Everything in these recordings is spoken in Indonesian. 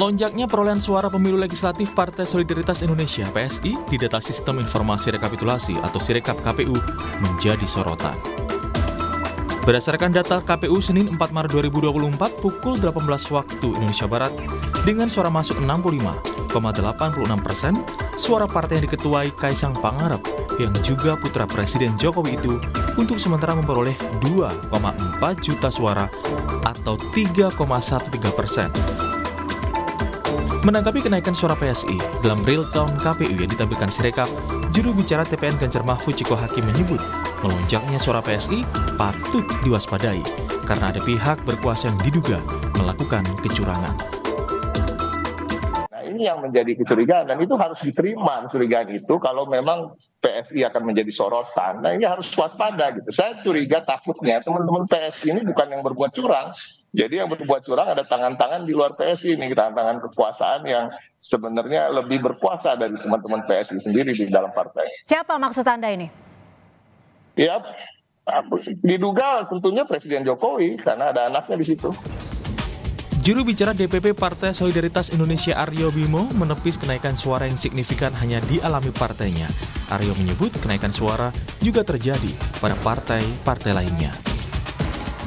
Melonjaknya perolehan suara pemilu legislatif Partai Solidaritas Indonesia PSI di data sistem informasi rekapitulasi atau Sirekap KPU menjadi sorotan. Berdasarkan data KPU Senin 4 Maret 2024 pukul 18 waktu Indonesia Barat, dengan suara masuk 65,86 persen, suara partai yang diketuai Kaisang Pangarep yang juga putra Presiden Jokowi itu untuk sementara memperoleh 2,4 juta suara atau 3,13 persen Menanggapi kenaikan suara PSI dalam real count KPU yang ditampilkan Sirekap, juru bicara TPN Ganjar Mahfud Ciko Hakim menyebut melonjaknya suara PSI patut diwaspadai karena ada pihak berkuasa yang diduga melakukan kecurangan ini yang menjadi kecurigaan dan itu harus diterima kecurigaan itu kalau memang PSI akan menjadi sorotan. Nah ini harus waspada gitu. Saya curiga takutnya teman-teman PSI ini bukan yang berbuat curang. Jadi yang berbuat curang ada tangan-tangan di luar PSI ini, tangan-tangan kekuasaan yang sebenarnya lebih berkuasa dari teman-teman PSI sendiri di dalam partai. Siapa maksud Anda ini? Ya, diduga tentunya Presiden Jokowi karena ada anaknya di situ. Juru bicara DPP Partai Solidaritas Indonesia Aryo Bimo menepis kenaikan suara yang signifikan hanya dialami partainya. Aryo menyebut kenaikan suara juga terjadi pada partai-partai lainnya.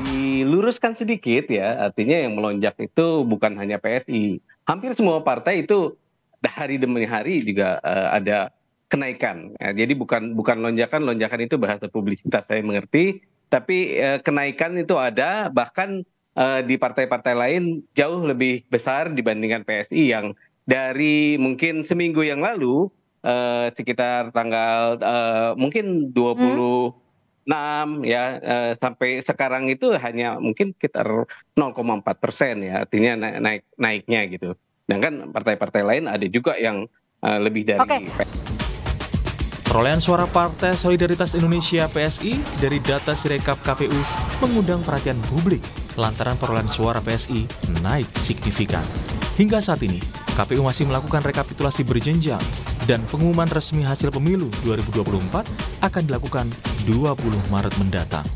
Diluruskan sedikit ya, artinya yang melonjak itu bukan hanya PSI. Hampir semua partai itu hari demi hari juga uh, ada kenaikan. Ya, jadi bukan bukan lonjakan, lonjakan itu bahasa publisitas saya mengerti, tapi uh, kenaikan itu ada bahkan Eh, di partai partai lain jauh lebih besar dibandingkan psi yang dari mungkin seminggu yang lalu eh, sekitar tanggal eh, mungkin dua puluh enam ya sampai sekarang itu hanya mungkin sekitar 0,4 persen ya artinya naik naiknya gitu. dan kan partai-partai lain ada juga yang lebih dari. Okay. Perolehan suara Partai Solidaritas Indonesia PSI dari data Sirekap KPU mengundang perhatian publik lantaran perolehan suara PSI naik signifikan. Hingga saat ini, KPU masih melakukan rekapitulasi berjenjang dan pengumuman resmi hasil pemilu 2024 akan dilakukan 20 Maret mendatang.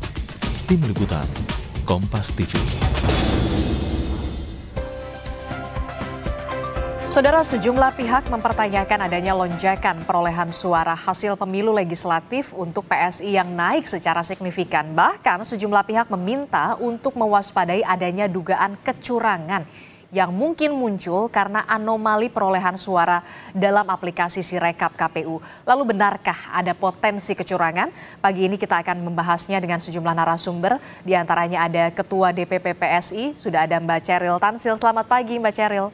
Tim Liputan, Kompas TV. Saudara sejumlah pihak mempertanyakan adanya lonjakan perolehan suara hasil pemilu legislatif untuk PSI yang naik secara signifikan. Bahkan sejumlah pihak meminta untuk mewaspadai adanya dugaan kecurangan yang mungkin muncul karena anomali perolehan suara dalam aplikasi Sirekap KPU. Lalu benarkah ada potensi kecurangan? Pagi ini kita akan membahasnya dengan sejumlah narasumber. Di antaranya ada Ketua DPP PSI, sudah ada Mbak Ceril Tansil. Selamat pagi Mbak Ceril.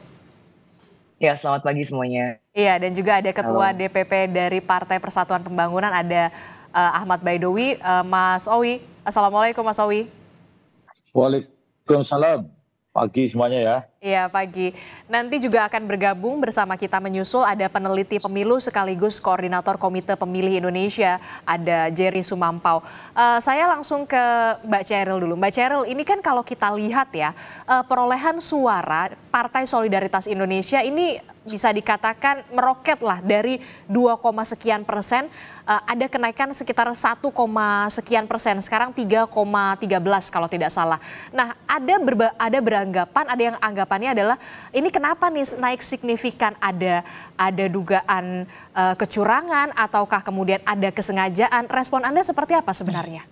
Ya, selamat pagi semuanya. Iya, dan juga ada Ketua Halo. DPP dari Partai Persatuan Pembangunan, ada uh, Ahmad Baidowi. Uh, Mas Owi, Assalamualaikum Mas Owi. Waalaikumsalam. Pagi semuanya ya. Iya pagi. Nanti juga akan bergabung bersama kita menyusul ada peneliti pemilu sekaligus koordinator Komite Pemilih Indonesia ada Jerry Sumampau. Uh, saya langsung ke Mbak Cheryl dulu. Mbak Cheryl ini kan kalau kita lihat ya uh, perolehan suara Partai Solidaritas Indonesia ini bisa dikatakan meroket lah dari 2, sekian persen uh, ada kenaikan sekitar 1, sekian persen sekarang 3,13 kalau tidak salah. Nah ada ada beranggapan ada yang anggapan tanggapannya adalah ini kenapa nih naik signifikan ada ada dugaan uh, kecurangan ataukah kemudian ada kesengajaan? Respon Anda seperti apa sebenarnya?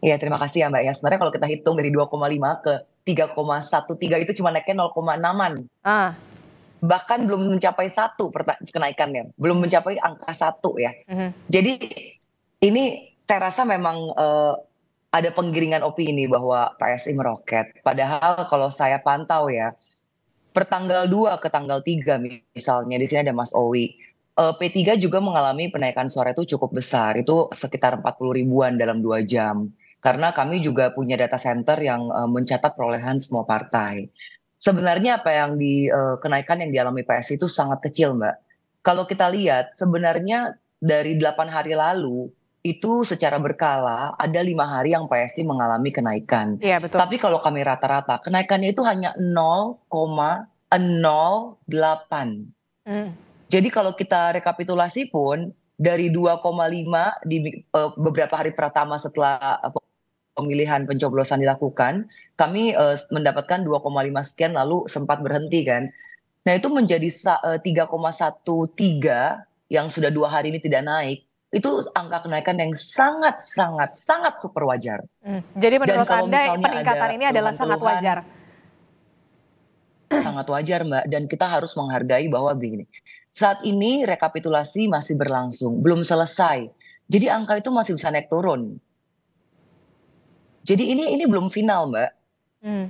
Ya terima kasih ya Mbak ya. Sebenarnya kalau kita hitung dari 2,5 ke 3,13 itu cuma naiknya 0,6an. Ah. Bahkan belum mencapai satu kenaikannya, belum mencapai angka satu ya. Mm -hmm. Jadi ini saya rasa memang uh, ada penggiringan opini bahwa PSI meroket. Padahal kalau saya pantau ya, pertanggal 2 ke tanggal 3 misalnya di sini ada Mas Owi. Eh, P3 juga mengalami penaikan suara itu cukup besar, itu sekitar 40 ribuan dalam dua jam. Karena kami juga punya data center yang eh, mencatat perolehan semua partai. Sebenarnya apa yang dikenaikan eh, yang dialami PSI itu sangat kecil, Mbak. Kalau kita lihat sebenarnya dari 8 hari lalu itu secara berkala ada lima hari yang PSI mengalami kenaikan. Iya betul. Tapi kalau kami rata-rata kenaikannya itu hanya 0,08. Mm. Jadi kalau kita rekapitulasi pun dari 2,5 di uh, beberapa hari pertama setelah uh, pemilihan pencoblosan dilakukan, kami uh, mendapatkan 2,5 sekian lalu sempat berhenti kan. Nah itu menjadi uh, 3,13 yang sudah dua hari ini tidak naik itu angka kenaikan yang sangat sangat sangat super wajar. Hmm. Jadi menurut Anda peningkatan ini adalah sangat wajar. Sangat wajar, Mbak. Dan kita harus menghargai bahwa begini. Saat ini rekapitulasi masih berlangsung, belum selesai. Jadi angka itu masih bisa naik turun. Jadi ini ini belum final, Mbak. Hmm.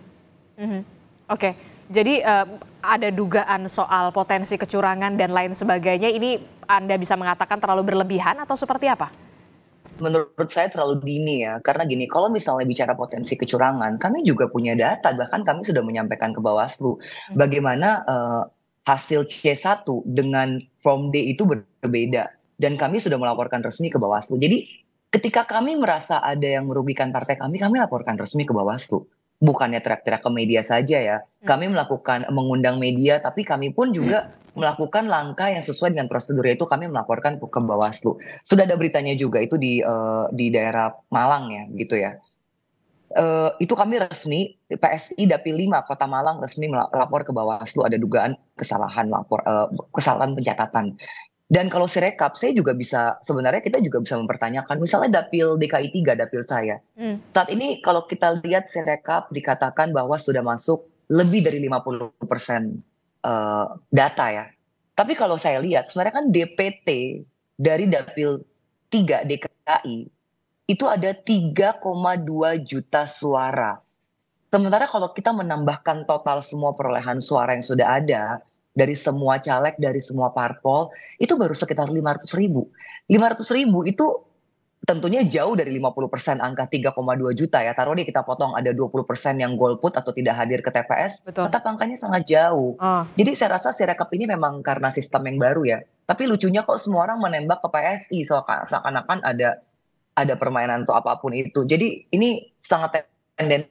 -hmm. Oke. Okay. Jadi uh, ada dugaan soal potensi kecurangan dan lain sebagainya. Ini Anda bisa mengatakan terlalu berlebihan atau seperti apa? menurut saya terlalu dini ya karena gini kalau misalnya bicara potensi kecurangan kami juga punya data bahkan kami sudah menyampaikan ke Bawaslu hmm. bagaimana uh, hasil C1 dengan from D itu berbeda dan kami sudah melaporkan resmi ke Bawaslu jadi ketika kami merasa ada yang merugikan partai kami kami laporkan resmi ke Bawaslu bukannya teriak-teriak ke media saja ya. Hmm. Kami melakukan mengundang media, tapi kami pun juga hmm. melakukan langkah yang sesuai dengan prosedur yaitu kami melaporkan ke Bawaslu. Sudah ada beritanya juga itu di uh, di daerah Malang ya, gitu ya. Uh, itu kami resmi PSI Dapil 5 Kota Malang resmi melapor ke Bawaslu ada dugaan kesalahan lapor uh, kesalahan pencatatan dan kalau sirekap, saya juga bisa sebenarnya kita juga bisa mempertanyakan misalnya dapil DKI 3 dapil saya. Hmm. Saat ini kalau kita lihat sirekap dikatakan bahwa sudah masuk lebih dari 50% uh, eh, data ya. Tapi kalau saya lihat sebenarnya kan DPT dari dapil 3 DKI itu ada 3,2 juta suara. Sementara kalau kita menambahkan total semua perolehan suara yang sudah ada, dari semua caleg, dari semua parpol, itu baru sekitar 500 ribu. 500 ribu itu tentunya jauh dari 50% persen angka 3,2 juta ya. Taruh deh kita potong ada 20% persen yang golput atau tidak hadir ke TPS, Betul. tetap angkanya sangat jauh. Uh. Jadi saya rasa si rekap ini memang karena sistem yang baru ya. Tapi lucunya kok semua orang menembak ke PSI seakan-akan ada ada permainan atau apapun itu. Jadi ini sangat tendensi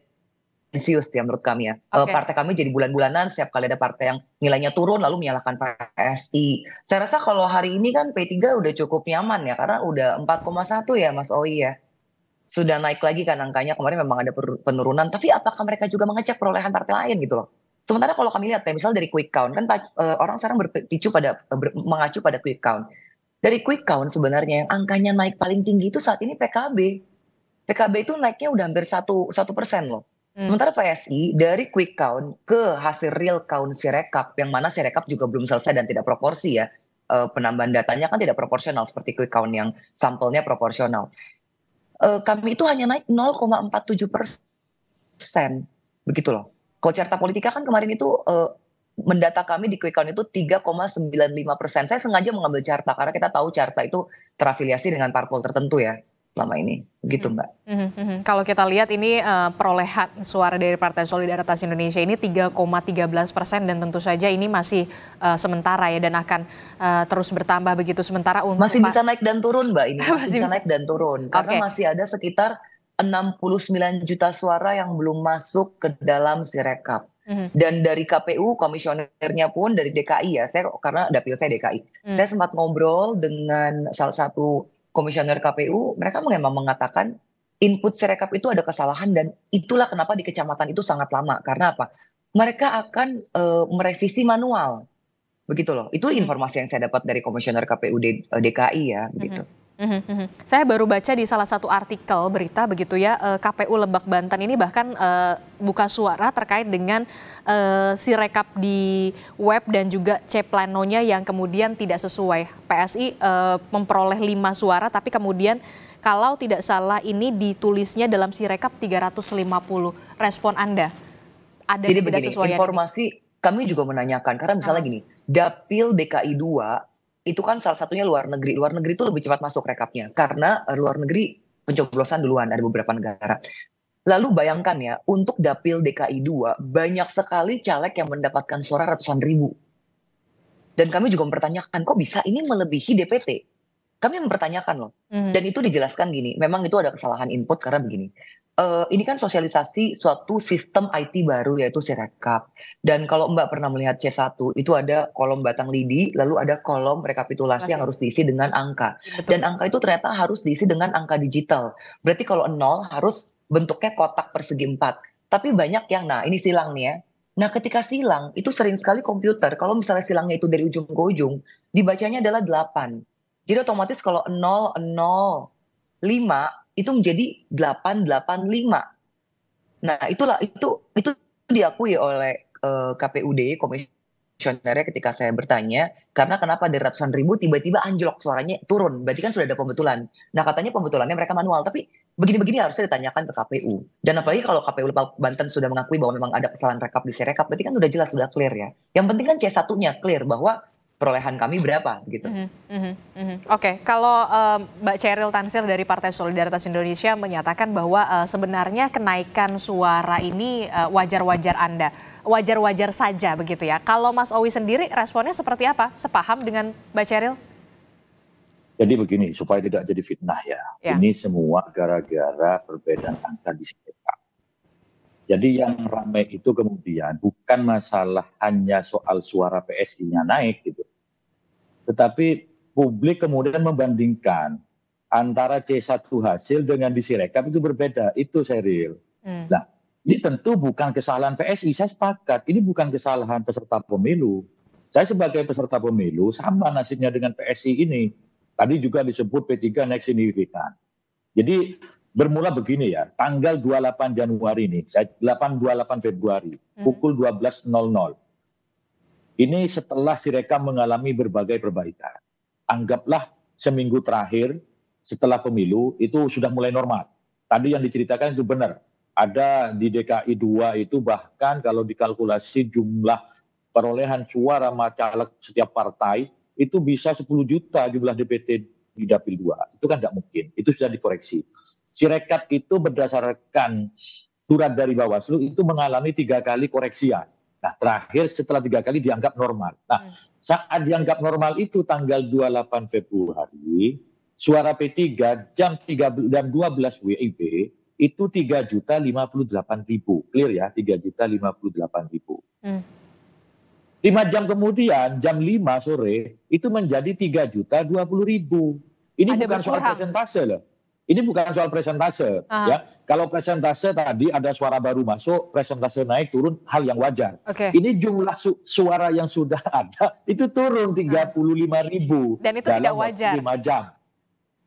tendensius ya menurut kami ya. Eh, okay. Partai kami jadi bulan-bulanan setiap kali ada partai yang nilainya turun lalu menyalahkan PSI. Saya rasa kalau hari ini kan P3 udah cukup nyaman ya karena udah 4,1 ya Mas Oi ya. Sudah naik lagi kan angkanya kemarin memang ada penurunan tapi apakah mereka juga mengecek perolehan partai lain gitu loh. Sementara kalau kami lihat ya misalnya dari quick count kan eh, orang sekarang berpicu pada ber, mengacu pada quick count. Dari quick count sebenarnya yang angkanya naik paling tinggi itu saat ini PKB. PKB itu naiknya udah hampir satu satu persen loh Hmm. Sementara PSI dari quick count ke hasil real count Sirekap yang mana Sirekap juga belum selesai dan tidak proporsi ya. E, penambahan datanya kan tidak proporsional seperti quick count yang sampelnya proporsional. E, kami itu hanya naik 0,47 persen. Begitu loh. Kalau carta politika kan kemarin itu e, mendata kami di quick count itu 3,95 persen. Saya sengaja mengambil carta karena kita tahu carta itu terafiliasi dengan parpol tertentu ya selama ini. Begitu hmm. Mbak. Mm -hmm. Kalau kita lihat ini uh, perolehan suara dari Partai Solidaritas Indonesia ini 3,13 persen dan tentu saja ini masih uh, sementara ya dan akan uh, terus bertambah begitu sementara untuk masih bisa naik dan turun Mbak ini masih, masih bisa naik dan turun karena masih ada sekitar 69 juta suara yang belum masuk ke dalam sirekap. Hmm. Dan dari KPU komisionernya pun dari DKI ya, saya karena dapil saya DKI. hmm. Saya sempat ngobrol dengan salah satu komisioner KPU mereka memang mengatakan input Sirekap itu ada kesalahan dan itulah kenapa di kecamatan itu sangat lama karena apa? Mereka akan e, merevisi manual. Begitu loh. Itu hmm. informasi yang saya dapat dari komisioner KPU D, eh, DKI ya, begitu. Mm -hmm. Mm-hmm. Saya baru baca di salah satu artikel berita begitu ya eh, KPU Lebak Banten ini bahkan uh, buka suara terkait dengan uh, si rekap di web dan juga C planonya yang kemudian tidak sesuai. PSI uh, memperoleh lima suara tapi kemudian kalau tidak salah ini ditulisnya dalam si rekap 350. Respon Anda ada Jadi begini, sesuai informasi ini? kami juga menanyakan karena misalnya ah. gini, Dapil DKI 2 itu kan salah satunya luar negeri. Luar negeri itu lebih cepat masuk rekapnya karena eh, luar negeri pencoblosan duluan dari beberapa negara. Lalu bayangkan ya, untuk dapil DKI 2 banyak sekali caleg yang mendapatkan suara ratusan ribu. Dan kami juga mempertanyakan kok bisa ini melebihi DPT. Kami mempertanyakan loh. Mm. Dan itu dijelaskan gini, memang itu ada kesalahan input karena begini uh, ini kan sosialisasi suatu sistem IT baru yaitu Sirekap. Dan kalau Mbak pernah melihat C1 itu ada kolom batang lidi, lalu ada kolom rekapitulasi Masih. yang harus diisi dengan angka. Iya, betul. Dan angka itu ternyata harus diisi dengan angka digital. Berarti kalau nol harus bentuknya kotak persegi empat. Tapi banyak yang, nah ini silang nih ya, Nah, ketika silang itu sering sekali komputer kalau misalnya silangnya itu dari ujung ke ujung, dibacanya adalah delapan. Jadi otomatis kalau 0 0 5 itu menjadi 885. Nah, itulah itu itu diakui oleh uh, eh, KPUD komisionernya ketika saya bertanya karena kenapa dari ratusan ribu tiba-tiba anjlok suaranya turun. Berarti kan sudah ada pembetulan. Nah, katanya pembetulannya mereka manual, tapi begini-begini harusnya ditanyakan ke KPU. Dan apalagi kalau KPU Banten sudah mengakui bahwa memang ada kesalahan rekap di sirekap, berarti kan sudah jelas, sudah clear ya. Yang penting kan C1-nya clear bahwa perolehan kami berapa gitu. Mm -hmm. Mm -hmm. Oke, okay. kalau uh, Mbak Cheryl Tansil dari Partai Solidaritas Indonesia menyatakan bahwa uh, sebenarnya kenaikan suara ini eh, wajar-wajar uh, Anda, wajar-wajar saja begitu ya. Kalau Mas Owi sendiri responnya seperti apa? Sepaham dengan Mbak Cheryl? Jadi begini, supaya tidak jadi fitnah ya. ya. Ini semua gara-gara perbedaan angka di sekitar. Jadi yang ramai itu kemudian bukan masalah hanya soal suara PSI-nya naik gitu. Tetapi publik kemudian membandingkan antara C1 hasil dengan di disirekap itu berbeda. Itu serial. Hmm. Nah, ini tentu bukan kesalahan PSI. Saya sepakat, ini bukan kesalahan peserta pemilu. Saya sebagai peserta pemilu sama nasibnya dengan PSI ini. Tadi juga disebut P3 naik signifikan. Jadi bermula begini ya, tanggal 28 Januari ini, 8 28 Februari, hmm. pukul 12.00 ini setelah Sirekap mengalami berbagai perbaikan. Anggaplah seminggu terakhir setelah pemilu itu sudah mulai normal. Tadi yang diceritakan itu benar. Ada di DKI 2 itu bahkan kalau dikalkulasi jumlah perolehan suara macalek setiap partai itu bisa 10 juta jumlah DPT di dapil 2. Itu kan tidak mungkin. Itu sudah dikoreksi. Sirekap itu berdasarkan surat dari Bawaslu itu mengalami tiga kali koreksian. Nah, terakhir setelah tiga kali dianggap normal. Nah, hmm. saat dianggap normal itu tanggal 28 Februari, suara P3 jam 3 dan 12 WIB itu 3 juta 58 ribu. Clear ya, 3 juta 58 ribu. Hmm. 5 jam kemudian, jam 5 sore, itu menjadi 3 juta 20 ribu. Ini Ada bukan berkurang. soal persentase loh ini bukan soal presentase ya. Kalau presentase tadi ada suara baru masuk, presentase naik turun hal yang wajar. Okay. Ini jumlah su suara yang sudah ada itu turun 35 ribu Dan itu dalam tidak wajar. 5 jam.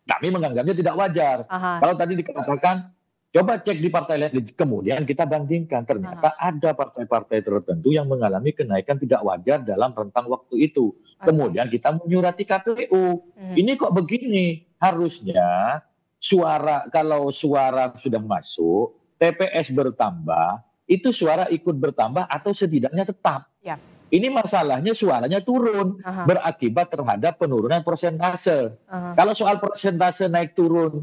Kami menganggapnya tidak wajar. Aha. Kalau tadi dikatakan coba cek di partai lain kemudian kita bandingkan ternyata Aha. ada partai-partai tertentu yang mengalami kenaikan tidak wajar dalam rentang waktu itu. Kemudian kita menyurati KPU. Hmm. Ini kok begini? Harusnya suara kalau suara sudah masuk, TPS bertambah, itu suara ikut bertambah atau setidaknya tetap. Ya. Ini masalahnya suaranya turun Aha. berakibat terhadap penurunan persentase. Aha. Kalau soal persentase naik turun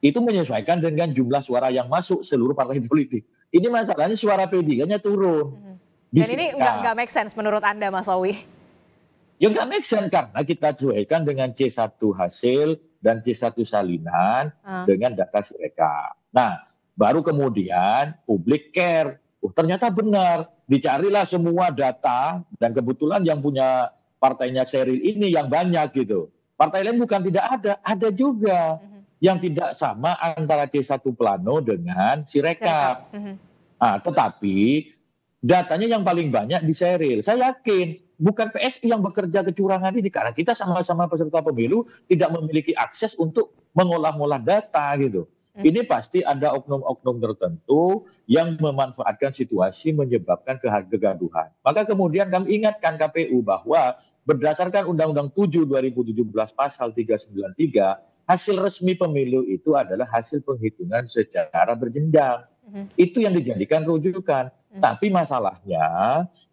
itu menyesuaikan dengan jumlah suara yang masuk seluruh partai politik. Ini masalahnya suara P3-nya turun. Hmm. Dan ini nggak make sense menurut Anda Mas Owi? Ya nggak make sense karena kita sesuaikan dengan C1 hasil dan C1 salinan uh. dengan data mereka. Nah, baru kemudian publik care. Oh, ternyata benar. Dicarilah semua data dan kebetulan yang punya partainya Seril ini yang banyak gitu. Partai lain bukan tidak ada, ada juga. Uh mhm. -huh. Yang tidak sama antara C1 Plano dengan Sirekap. Uh -huh. Nah, tetapi datanya yang paling banyak di Seril. Saya yakin bukan PSI yang bekerja kecurangan ini karena kita sama-sama peserta pemilu tidak memiliki akses untuk mengolah-olah data gitu. Hmm. Ini pasti ada oknum-oknum tertentu yang memanfaatkan situasi menyebabkan kegaduhan. Maka kemudian kami ingatkan KPU bahwa berdasarkan Undang-Undang 7 2017 pasal 393, hasil resmi pemilu itu adalah hasil penghitungan secara berjenjang. Mm-hmm. Itu yang dijadikan rujukan. Mm-hmm. Tapi masalahnya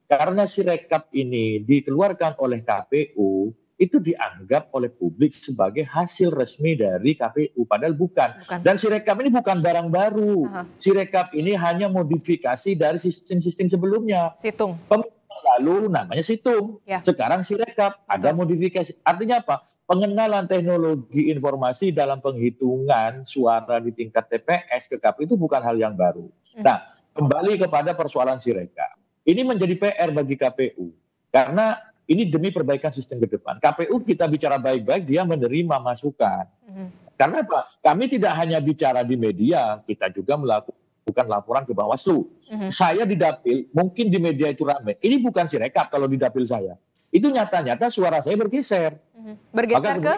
karena si rekap ini dikeluarkan oleh KPU itu dianggap oleh publik sebagai hasil resmi dari KPU padahal bukan. bukan. Dan rekap ini bukan barang baru. Si rekap ini hanya modifikasi dari sistem-sistem sebelumnya. Situng. Pem lalu namanya situng, ya. sekarang sirekap, ada modifikasi. Artinya apa? Pengenalan teknologi informasi dalam penghitungan suara di tingkat TPS ke KPU itu bukan hal yang baru. Hmm. Nah, kembali kepada persoalan sirekap. Ini menjadi PR bagi KPU karena ini demi perbaikan sistem ke depan. KPU kita bicara baik-baik, dia menerima masukan. Hmm. Karena apa? Kami tidak hanya bicara di media, kita juga melakukan bukan laporan ke Bawaslu. Mm-hmm. Saya di dapil, mungkin di media itu ramai. Ini bukan sirekap kalau di dapil saya. Itu nyata-nyata suara saya bergeser. Mm-hmm. Bergeser ke?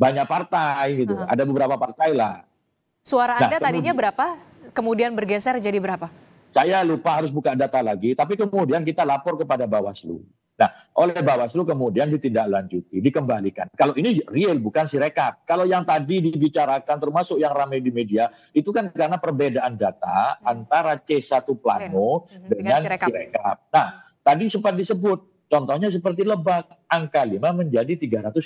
Banyak partai gitu. Uh-huh. Ada beberapa partai lah. Suara nah, Anda tadinya kemudian, berapa? Kemudian bergeser jadi berapa? Saya lupa harus buka data lagi. Tapi kemudian kita lapor kepada Bawaslu. Nah, oleh Bawaslu kemudian ditindaklanjuti, dikembalikan. Kalau ini real bukan sirekap. Kalau yang tadi dibicarakan termasuk yang ramai di media itu kan karena perbedaan data hmm. antara C1 plano hmm, dengan, dengan sirekap. sirekap. Nah, tadi sempat disebut contohnya seperti Lebak, angka 5 menjadi 350.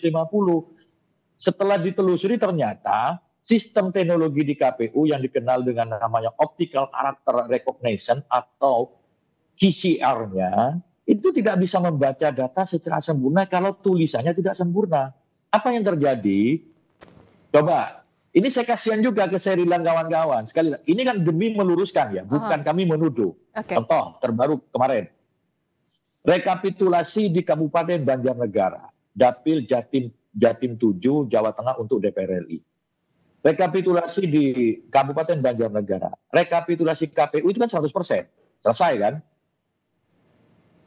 Setelah ditelusuri ternyata sistem teknologi di KPU yang dikenal dengan namanya optical character recognition atau ccr nya itu tidak bisa membaca data secara sempurna kalau tulisannya tidak sempurna. Apa yang terjadi? Coba, ini saya kasihan juga ke serilan kawan-kawan. Sekali ini kan demi meluruskan ya, bukan Aha. kami menuduh. Okay. Contoh terbaru kemarin. Rekapitulasi di Kabupaten Banjarnegara, Dapil Jatim Jatim 7 Jawa Tengah untuk DPR RI. Rekapitulasi di Kabupaten Banjarnegara, rekapitulasi KPU itu kan 100%. Selesai kan?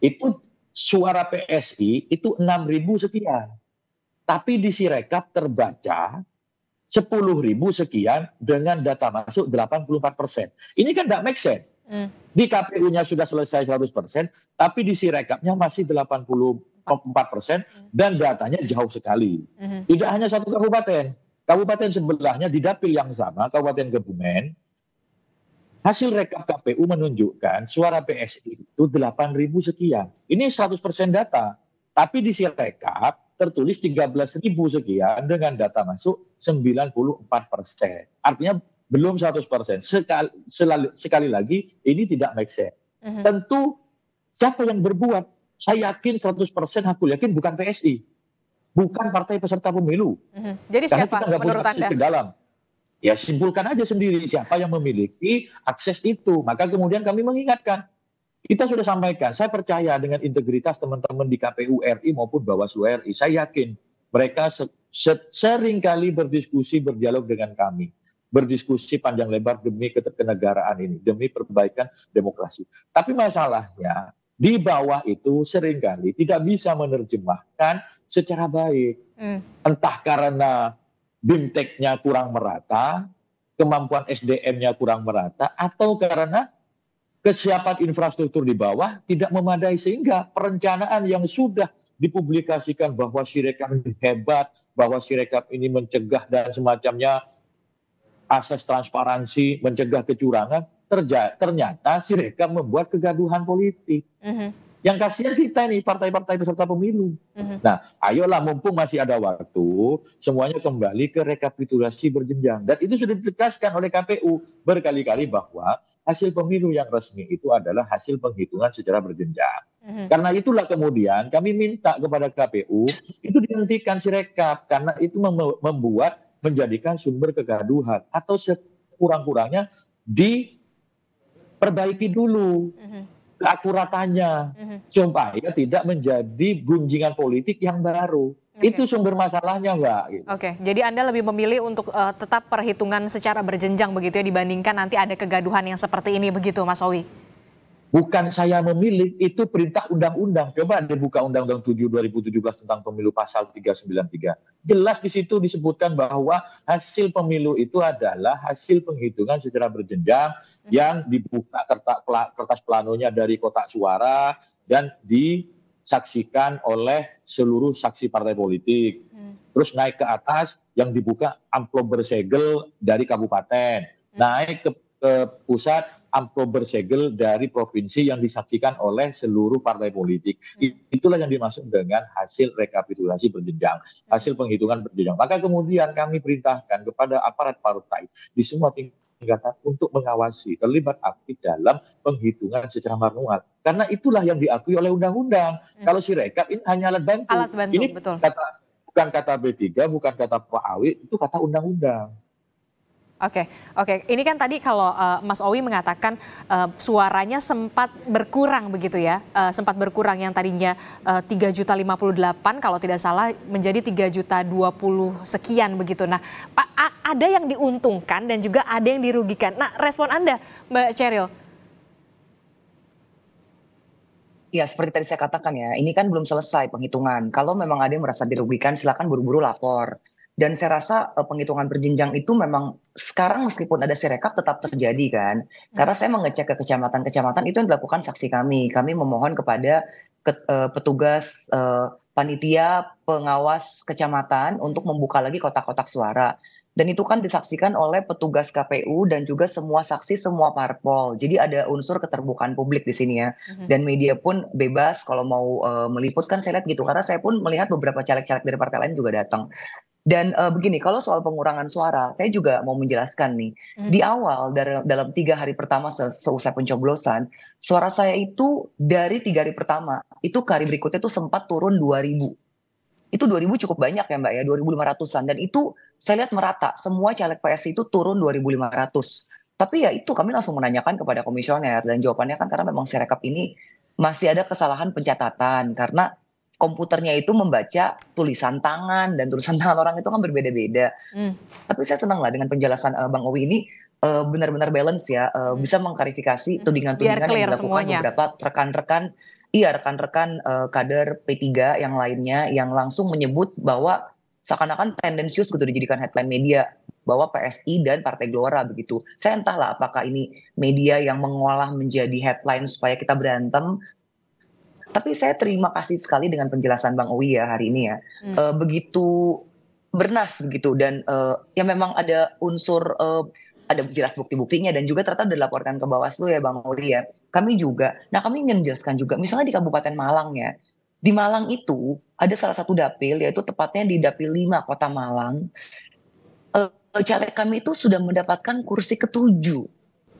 itu suara PSI itu 6.000 sekian. Tapi di Sirekap terbaca 10.000 sekian dengan data masuk 84 persen. Ini kan tidak make sense. Mm. Di KPU-nya sudah selesai 100 persen, tapi di Sirekapnya masih 84 persen dan datanya jauh sekali. Hmm. Tidak hanya satu kabupaten. Kabupaten sebelahnya di dapil yang sama, Kabupaten Kebumen, Hasil rekap KPU menunjukkan suara PSI itu 8.000 sekian. Ini 100% data. Tapi di rekap tertulis 13.000 sekian dengan data masuk 94%. Artinya belum 100%. Sekali, selalu, sekali lagi ini tidak make sense. Uh mhm. -huh. Tentu siapa yang berbuat? Saya yakin 100% aku yakin bukan PSI. Bukan partai peserta pemilu. Uh mhm. -huh. Jadi Karena siapa kita menurut Anda? Ke dalam Ya simpulkan aja sendiri siapa yang memiliki akses itu. Maka kemudian kami mengingatkan, kita sudah sampaikan, saya percaya dengan integritas teman-teman di KPU RI maupun Bawaslu RI. Saya yakin mereka sering kali berdiskusi, berdialog dengan kami. Berdiskusi panjang lebar demi kenegaraan ini, demi perbaikan demokrasi. Tapi masalahnya, di bawah itu seringkali tidak bisa menerjemahkan secara baik. Hmm. Entah karena bimteknya kurang merata, kemampuan SDM-nya kurang merata, atau karena kesiapan infrastruktur di bawah tidak memadai sehingga perencanaan yang sudah dipublikasikan bahwa Sirekap hebat, bahwa Sirekap ini mencegah dan semacamnya akses transparansi, mencegah kecurangan, ternyata Sirekap membuat kegaduhan politik. Uh mm-hmm. -huh. Yang kasihan kita nih partai-partai peserta pemilu. Mm-hmm. Nah, ayolah mumpung masih ada waktu, semuanya kembali ke rekapitulasi berjenjang. Dan itu sudah ditegaskan oleh KPU berkali-kali bahwa hasil pemilu yang resmi itu adalah hasil penghitungan secara berjenjang. Mm-hmm. Karena itulah kemudian kami minta kepada KPU itu dihentikan si rekap karena itu mem- membuat menjadikan sumber kegaduhan atau sekurang-kurangnya diperbaiki dulu. Mm-hmm keakuratannya mhm. supaya tidak menjadi gunjingan politik yang baru. Okay. Itu sumber masalahnya, Mbak. Gitu. Oke, okay. jadi Anda lebih memilih untuk uh, tetap perhitungan secara berjenjang begitu ya dibandingkan nanti ada kegaduhan yang seperti ini begitu, Mas Owi? Bukan saya memilih, itu perintah undang-undang. Coba buka Undang-Undang 7 2017 tentang pemilu pasal 393. Jelas di situ disebutkan bahwa hasil pemilu itu adalah hasil penghitungan secara berjenjang yang dibuka kertas, planonya dari kotak suara dan disaksikan oleh seluruh saksi partai politik. Hmm. Terus naik ke atas yang dibuka amplop bersegel dari kabupaten. Hmm. Naik ke ke pusat amplop bersegel dari provinsi yang disaksikan oleh seluruh partai politik. Hmm. Itulah yang dimaksud dengan hasil rekapitulasi berjenjang, hasil penghitungan berjenjang. Maka kemudian kami perintahkan kepada aparat partai di semua tingkatan untuk mengawasi, terlibat aktif dalam penghitungan secara manual. Karena itulah yang diakui oleh undang-undang. Hmm. Kalau rekap ini hanya alat bantu. Alat bantu, ini betul. Kata, bukan kata B3, bukan kata Pak Awi, itu kata undang-undang. Oke, okay, oke. Okay. Ini kan tadi kalau uh, Mas Owi mengatakan uh, suaranya sempat berkurang begitu ya, uh, sempat berkurang yang tadinya tiga juta lima puluh delapan kalau tidak salah menjadi tiga juta dua puluh sekian begitu. Nah, Pak, ada yang diuntungkan dan juga ada yang dirugikan. Nah, respon Anda, Mbak Cheryl? Ya, seperti tadi saya katakan ya, ini kan belum selesai penghitungan. Kalau memang ada yang merasa dirugikan, silakan buru-buru lapor. Dan saya rasa penghitungan berjenjang itu memang sekarang meskipun ada sirekap tetap terjadi kan karena hmm. saya mengecek ke kecamatan-kecamatan itu yang dilakukan saksi kami kami memohon kepada eh, petugas eh, panitia pengawas kecamatan untuk membuka lagi kotak-kotak suara dan itu kan disaksikan oleh petugas KPU dan juga semua saksi semua parpol jadi ada unsur keterbukaan publik di sini ya hmm. dan media pun bebas kalau mau uh, meliput kan saya lihat gitu karena saya pun melihat beberapa caleg-caleg dari partai lain juga datang dan uh, begini, kalau soal pengurangan suara, saya juga mau menjelaskan nih. Hmm. Di awal dari, dalam tiga hari pertama seusai pencoblosan, suara saya itu dari tiga hari pertama itu hari berikutnya itu sempat turun 2.000. Itu 2.000 cukup banyak ya Mbak ya, 2.500an. Dan itu saya lihat merata, semua caleg PS itu turun 2.500. Tapi ya itu kami langsung menanyakan kepada komisioner dan jawabannya kan karena memang Sirekap ini masih ada kesalahan pencatatan karena komputernya itu membaca tulisan tangan dan tulisan tangan orang itu kan berbeda-beda. Hmm. Tapi saya senang lah dengan penjelasan uh, Bang Owi ini uh, benar-benar balance ya, uh, hmm. bisa mengklarifikasi hmm. tudingan-tudingan yang dilakukan semuanya. beberapa rekan-rekan iya rekan-rekan uh, kader P3 yang lainnya yang langsung menyebut bahwa seakan-akan tendensius gitu dijadikan headline media bahwa PSI dan Partai Gelora begitu. Saya entahlah apakah ini media yang mengolah menjadi headline supaya kita berantem tapi saya terima kasih sekali dengan penjelasan Bang Owi ya hari ini ya. Hmm. Uh, begitu bernas begitu dan uh, ya memang ada unsur uh, ada jelas bukti-buktinya dan juga ternyata dilaporkan ke Bawaslu ya Bang Owi ya. Kami juga, nah kami ingin menjelaskan juga, misalnya di Kabupaten Malang ya, di Malang itu ada salah satu dapil yaitu tepatnya di dapil 5 Kota Malang. E, caleg kami itu sudah mendapatkan kursi ketujuh,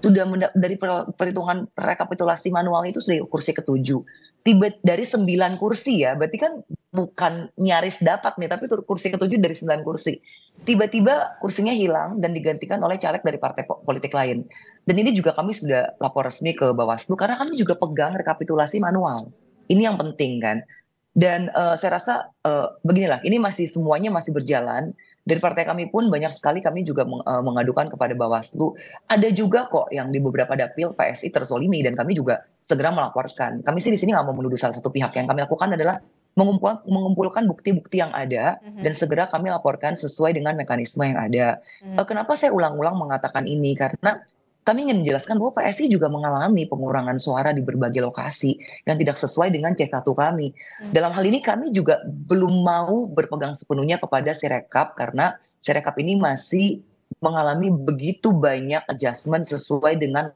sudah dari perhitungan rekapitulasi manual itu sudah kursi ketujuh tiba dari sembilan kursi ya, berarti kan bukan nyaris dapat nih, tapi kursi ketujuh dari sembilan kursi. Tiba-tiba kursinya hilang dan digantikan oleh caleg dari partai politik lain. Dan ini juga kami sudah lapor resmi ke Bawaslu karena kami juga pegang rekapitulasi manual. Ini yang penting kan. Dan uh, saya rasa uh, beginilah, ini masih semuanya masih berjalan dari partai kami pun banyak sekali kami juga eh, mengadukan kepada Bawaslu. Ada juga kok yang di beberapa dapil PSI tersolimi dan kami juga segera melaporkan. Kami sih di sini nggak mau menuduh salah satu pihak. Yang kami lakukan adalah mengumpulkan mengumpulkan bukti-bukti yang ada mm-hmm. dan segera kami laporkan sesuai dengan mekanisme yang ada. Mm-hmm. Kenapa saya ulang-ulang mengatakan ini? Karena kami ingin menjelaskan bahwa PSI juga mengalami pengurangan suara di berbagai lokasi yang tidak sesuai dengan C1 kami. Hmm. Dalam hal ini kami juga belum mau berpegang sepenuhnya kepada Sirekap karena Sirekap ini masih mengalami begitu banyak adjustment sesuai dengan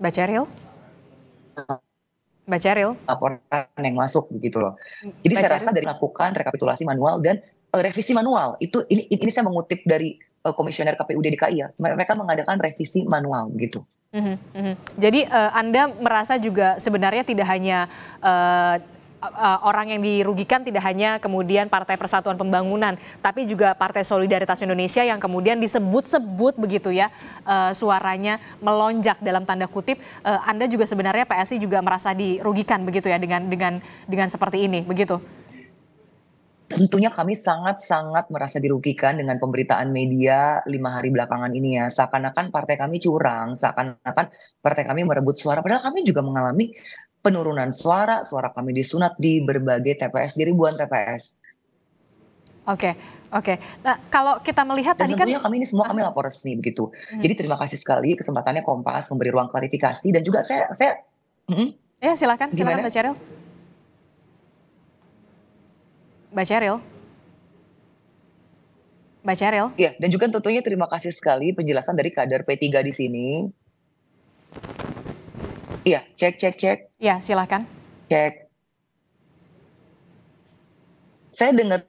Bacaril Bacaril Laporan yang masuk begitu loh. Hmm, Jadi Bacaril. saya rasa dari melakukan rekapitulasi manual dan uh, revisi manual itu ini ini saya mengutip dari Eh, komisioner KPU DKI ya, mereka mengadakan revisi manual gitu. Mm -hmm. Jadi uh, Anda merasa juga sebenarnya tidak hanya uh, orang yang dirugikan tidak hanya kemudian Partai Persatuan Pembangunan, tapi juga Partai Solidaritas Indonesia yang kemudian disebut-sebut begitu ya suaranya melonjak dalam tanda kutip. Anda juga sebenarnya PSI juga merasa dirugikan begitu ya dengan dengan dengan seperti ini begitu tentunya kami sangat-sangat merasa dirugikan dengan pemberitaan media lima hari belakangan ini ya. Seakan-akan partai kami curang, seakan-akan partai kami merebut suara. Padahal kami juga mengalami penurunan suara, suara kami disunat di berbagai TPS, di ribuan TPS. Oke, oke. Nah, kalau kita melihat Dan tadi kan tentunya kan kami ini semua ah. kami lapor resmi begitu. Hmm. Jadi terima kasih sekali kesempatannya Kompas memberi ruang klarifikasi dan juga saya saya hmm? Ya, silakan, silakan Mbak Ceril. Mbak Cheryl. Mbak Cheryl. Ya, dan juga tentunya terima kasih sekali penjelasan dari kader P3 di sini. Iya, cek, cek, cek. Iya, silahkan. Cek. Saya dengar.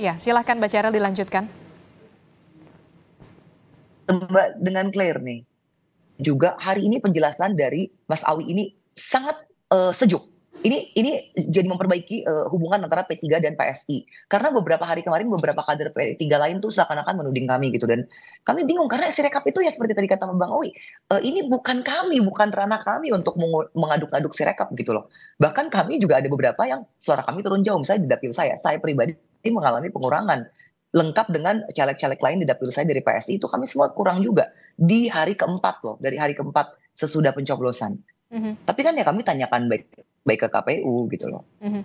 Iya, silahkan Mbak Cheryl dilanjutkan. Mbak dengan Claire nih. Juga hari ini penjelasan dari Mas Awi ini sangat uh, sejuk ini ini jadi memperbaiki uh, hubungan antara P3 dan PSI karena beberapa hari kemarin beberapa kader P3 lain tuh seakan-akan menuding kami gitu dan kami bingung karena sirekap itu ya seperti tadi kata Bang Owi uh, ini bukan kami bukan ranah kami untuk mengaduk-aduk sirekap gitu loh bahkan kami juga ada beberapa yang suara kami turun jauh misalnya di dapil saya saya pribadi mengalami pengurangan lengkap dengan caleg-caleg lain di dapil saya dari PSI itu kami semua kurang juga di hari keempat loh dari hari keempat sesudah pencoblosan. Mm-hmm. Tapi kan ya kami tanyakan baik baik ke KPU gitu loh. Mm -hmm.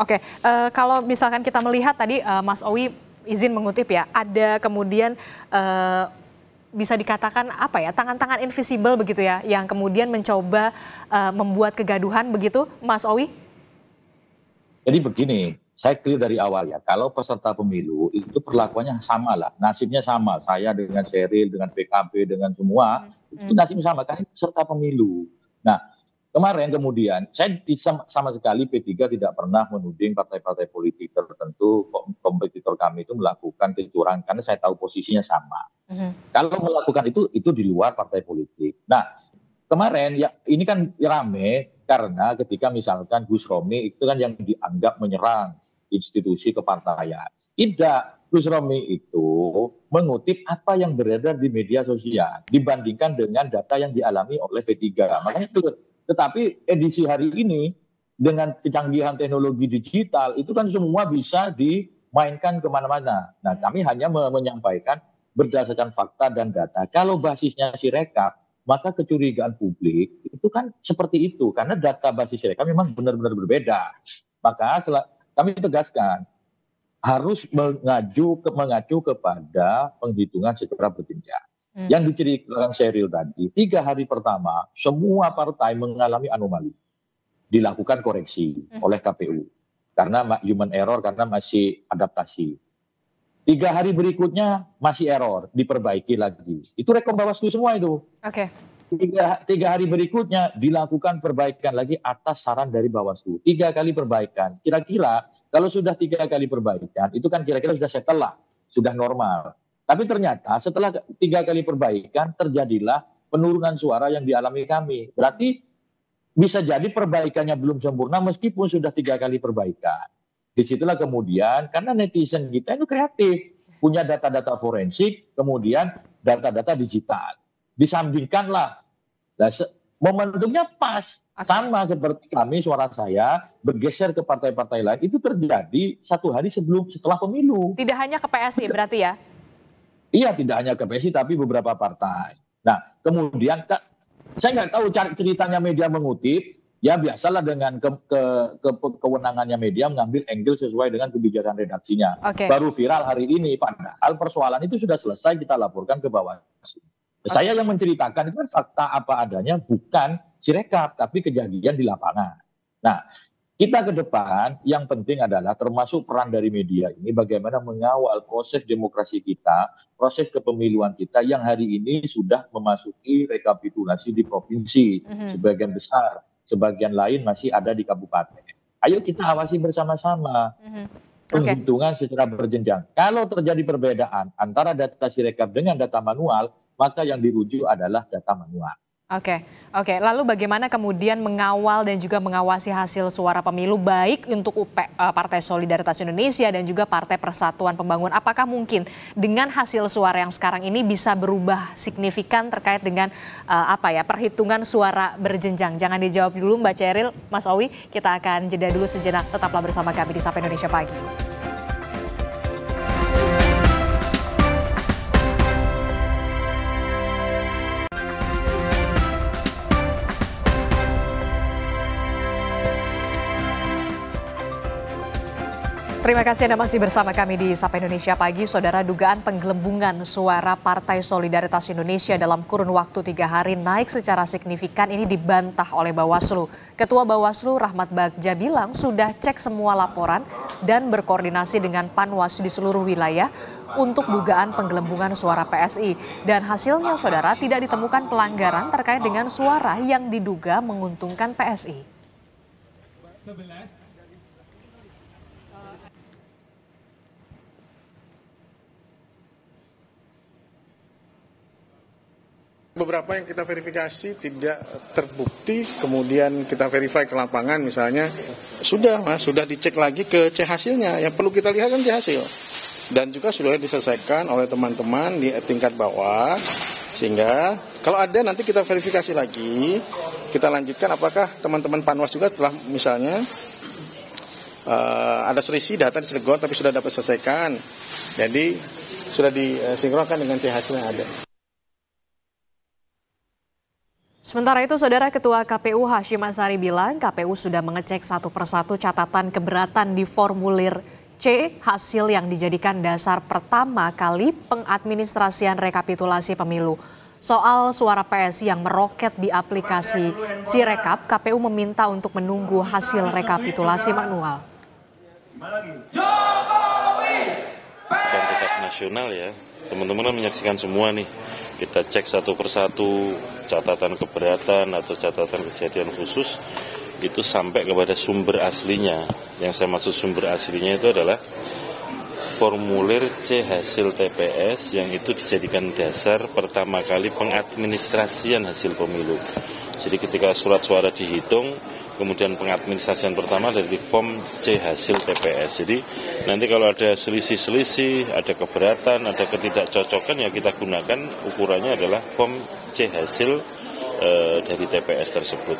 Oke, okay. uh, eh, kalau misalkan kita melihat tadi uh, Mas Owi izin mengutip ya, ada kemudian uh, bisa dikatakan apa ya tangan-tangan invisible begitu ya yang kemudian mencoba uh, membuat kegaduhan begitu Mas Owi? Jadi begini, saya clear dari awal ya, kalau peserta pemilu itu perlakuannya sama lah, nasibnya sama, saya dengan Seril, dengan PKB, dengan semua, hmm. itu nasibnya sama, kan peserta pemilu. Nah, Kemarin kemudian, saya sama sekali P3 tidak pernah menuding partai-partai politik tertentu kompetitor kami itu melakukan kecurangan karena saya tahu posisinya sama. Mm-hmm. Kalau melakukan itu itu di luar partai politik. Nah, kemarin ya ini kan rame karena ketika misalkan Gus Romi itu kan yang dianggap menyerang institusi kepartaian. Tidak, Gus Romi itu mengutip apa yang beredar di media sosial dibandingkan dengan data yang dialami oleh P3. Makanya tetapi edisi hari ini dengan kecanggihan teknologi digital itu kan semua bisa dimainkan kemana-mana. Nah kami hanya menyampaikan berdasarkan fakta dan data. Kalau basisnya si rekap, maka kecurigaan publik itu kan seperti itu karena data basis si rekap memang benar-benar berbeda. Maka kami tegaskan harus mengacu, mengacu kepada penghitungan secara berjenjang. Hmm. yang diceritakan sheryl tadi tiga hari pertama semua partai mengalami anomali dilakukan koreksi hmm. oleh kpu karena human error karena masih adaptasi tiga hari berikutnya masih error diperbaiki lagi itu rekom bawaslu semua itu oke okay. tiga, tiga hari berikutnya dilakukan perbaikan lagi atas saran dari bawaslu tiga kali perbaikan kira-kira kalau sudah tiga kali perbaikan itu kan kira-kira sudah setelah. sudah normal tapi ternyata setelah tiga kali perbaikan terjadilah penurunan suara yang dialami kami. Berarti bisa jadi perbaikannya belum sempurna meskipun sudah tiga kali perbaikan. Disitulah kemudian karena netizen kita itu kreatif, punya data-data forensik, kemudian data-data digital. Disambingkanlah. Nah, momentumnya pas. Sama seperti kami, suara saya bergeser ke partai-partai lain. Itu terjadi satu hari sebelum setelah pemilu. Tidak hanya ke PSI berarti ya? Iya, tidak hanya ke PSI, tapi beberapa partai. Nah, kemudian saya nggak tahu ceritanya media mengutip, ya biasalah dengan ke, ke, ke, kewenangannya media mengambil angle sesuai dengan kebijakan redaksinya. Okay. Baru viral hari ini, padahal persoalan itu sudah selesai kita laporkan ke bawah. Okay. Saya yang menceritakan itu kan fakta apa adanya, bukan sirekap, tapi kejadian di lapangan. Nah, kita ke depan yang penting adalah termasuk peran dari media ini bagaimana mengawal proses demokrasi kita, proses kepemiluan kita yang hari ini sudah memasuki rekapitulasi di provinsi mm -hmm. sebagian besar, sebagian lain masih ada di kabupaten. Ayo kita awasi bersama-sama. Mm -hmm. Okay. Penghitungan secara berjenjang. Kalau terjadi perbedaan antara data sirekap dengan data manual, maka yang dirujuk adalah data manual. Oke, okay. oke. Okay. Lalu bagaimana kemudian mengawal dan juga mengawasi hasil suara pemilu baik untuk UP, eh, Partai Solidaritas Indonesia dan juga Partai Persatuan Pembangunan? Apakah mungkin dengan hasil suara yang sekarang ini bisa berubah signifikan terkait dengan uh, apa ya perhitungan suara berjenjang? Jangan dijawab dulu Mbak Ceril, Mas Owi. Kita akan jeda dulu sejenak. Tetaplah bersama kami di Sapa Indonesia Pagi. Terima kasih Anda masih bersama kami di Sapa Indonesia Pagi. Saudara dugaan penggelembungan suara Partai Solidaritas Indonesia dalam kurun waktu tiga hari naik secara signifikan ini dibantah oleh Bawaslu. Ketua Bawaslu Rahmat Bagja bilang sudah cek semua laporan dan berkoordinasi dengan Panwas di seluruh wilayah untuk dugaan penggelembungan suara PSI. Dan hasilnya saudara tidak ditemukan pelanggaran terkait dengan suara yang diduga menguntungkan PSI. beberapa yang kita verifikasi tidak terbukti, kemudian kita verify ke lapangan misalnya, sudah mas, sudah dicek lagi ke C hasilnya, yang perlu kita lihat kan C hasil. Dan juga sudah diselesaikan oleh teman-teman di tingkat bawah, sehingga kalau ada nanti kita verifikasi lagi, kita lanjutkan apakah teman-teman panwas juga telah misalnya uh, ada selisih data di Cilegon tapi sudah dapat selesaikan, jadi sudah disinkronkan dengan C hasil yang ada. Sementara itu, Saudara Ketua KPU Hashim Asari bilang KPU sudah mengecek satu persatu catatan keberatan di formulir C hasil yang dijadikan dasar pertama kali pengadministrasian rekapitulasi pemilu. Soal suara PSI yang meroket di aplikasi Sirekap, KPU meminta untuk menunggu hasil rekapitulasi manual. Bukan nasional ya, teman-teman kan menyaksikan semua nih. Kita cek satu persatu catatan keberatan atau catatan kejadian khusus itu sampai kepada sumber aslinya. Yang saya maksud sumber aslinya itu adalah formulir C hasil TPS yang itu dijadikan dasar pertama kali pengadministrasian hasil pemilu. Jadi ketika surat suara dihitung, kemudian pengadministrasian pertama dari form C hasil TPS. Jadi nanti kalau ada selisih-selisih, ada keberatan, ada ketidakcocokan ya kita gunakan ukurannya adalah form receh hasil uh, dari TPS tersebut.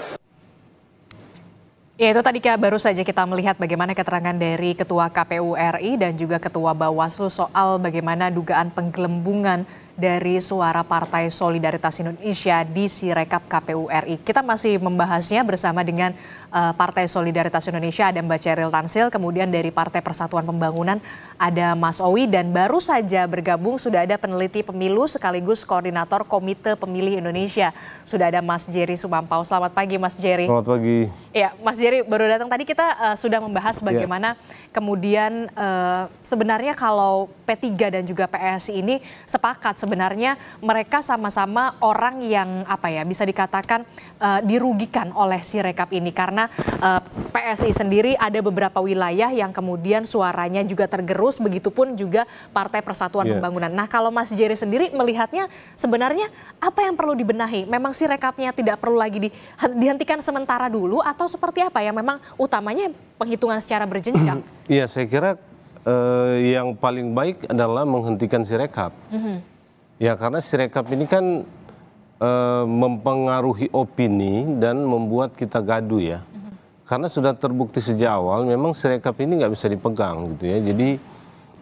Ya itu tadi baru saja kita melihat bagaimana keterangan dari Ketua KPU RI dan juga Ketua Bawaslu soal bagaimana dugaan penggelembungan dari suara Partai Solidaritas Indonesia di Sirekap KPU RI. Kita masih membahasnya bersama dengan uh, Partai Solidaritas Indonesia ada Mbak Ceril Tansil, kemudian dari Partai Persatuan Pembangunan ada Mas Owi dan baru saja bergabung sudah ada peneliti pemilu sekaligus koordinator Komite Pemilih Indonesia. Sudah ada Mas Jerry Sumampau. Selamat pagi Mas Jerry. Selamat pagi. Ya, Mas Jerry baru datang tadi kita uh, sudah membahas iya. bagaimana ya. kemudian uh, sebenarnya kalau P3 dan juga PSI ini sepakat sebenarnya mereka sama-sama orang yang apa ya bisa dikatakan uh, dirugikan oleh si rekap ini karena uh, eh, PSI sendiri ada beberapa wilayah yang kemudian suaranya juga tergerus begitupun juga Partai Persatuan yeah. Pembangunan. Nah, kalau Mas Jerry sendiri melihatnya sebenarnya apa yang perlu dibenahi? Memang si rekapnya tidak perlu lagi di, dihentikan sementara dulu atau seperti apa ya? Memang utamanya penghitungan secara berjenjang. Iya, yeah, saya kira Uh, yang paling baik adalah menghentikan sirekap. Mm -hmm. Ya karena sirekap ini kan e, mempengaruhi opini dan membuat kita gaduh ya. Karena sudah terbukti sejak awal memang sirekap ini nggak bisa dipegang gitu ya. Jadi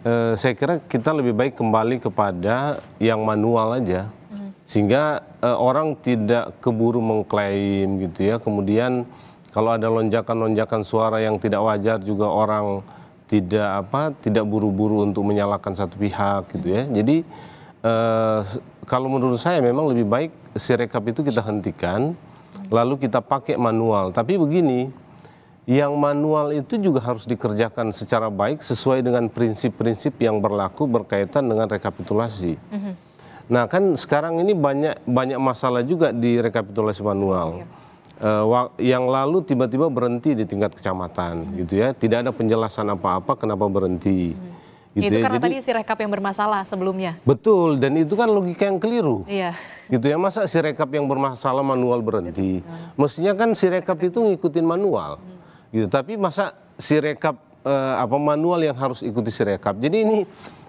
e, saya kira kita lebih baik kembali kepada yang manual aja. Sehingga e, orang tidak keburu mengklaim gitu ya. Kemudian kalau ada lonjakan-lonjakan suara yang tidak wajar juga orang tidak apa tidak buru-buru untuk menyalahkan satu pihak gitu ya. Jadi Eh, kalau menurut saya memang lebih baik sirekap itu kita hentikan, lalu kita pakai manual. Tapi begini, yang manual itu juga harus dikerjakan secara baik sesuai dengan prinsip-prinsip yang berlaku berkaitan dengan rekapitulasi. Mm -hmm. Nah kan sekarang ini banyak banyak masalah juga di rekapitulasi manual. Yeah. Iya. Uh, yang lalu tiba-tiba berhenti di tingkat kecamatan, -hmm. gitu ya. Tidak ada penjelasan apa-apa kenapa berhenti. -hmm. Gitu itu ya. karena Jadi, tadi si rekap yang bermasalah sebelumnya. Betul, dan itu kan logika yang keliru. Iya. Gitu ya, masa si rekap yang bermasalah manual berhenti? hmm. Mestinya kan si rekap itu ngikutin manual. Hmm. Gitu, tapi masa si rekap eh, apa manual yang harus ikuti si rekap. Jadi ini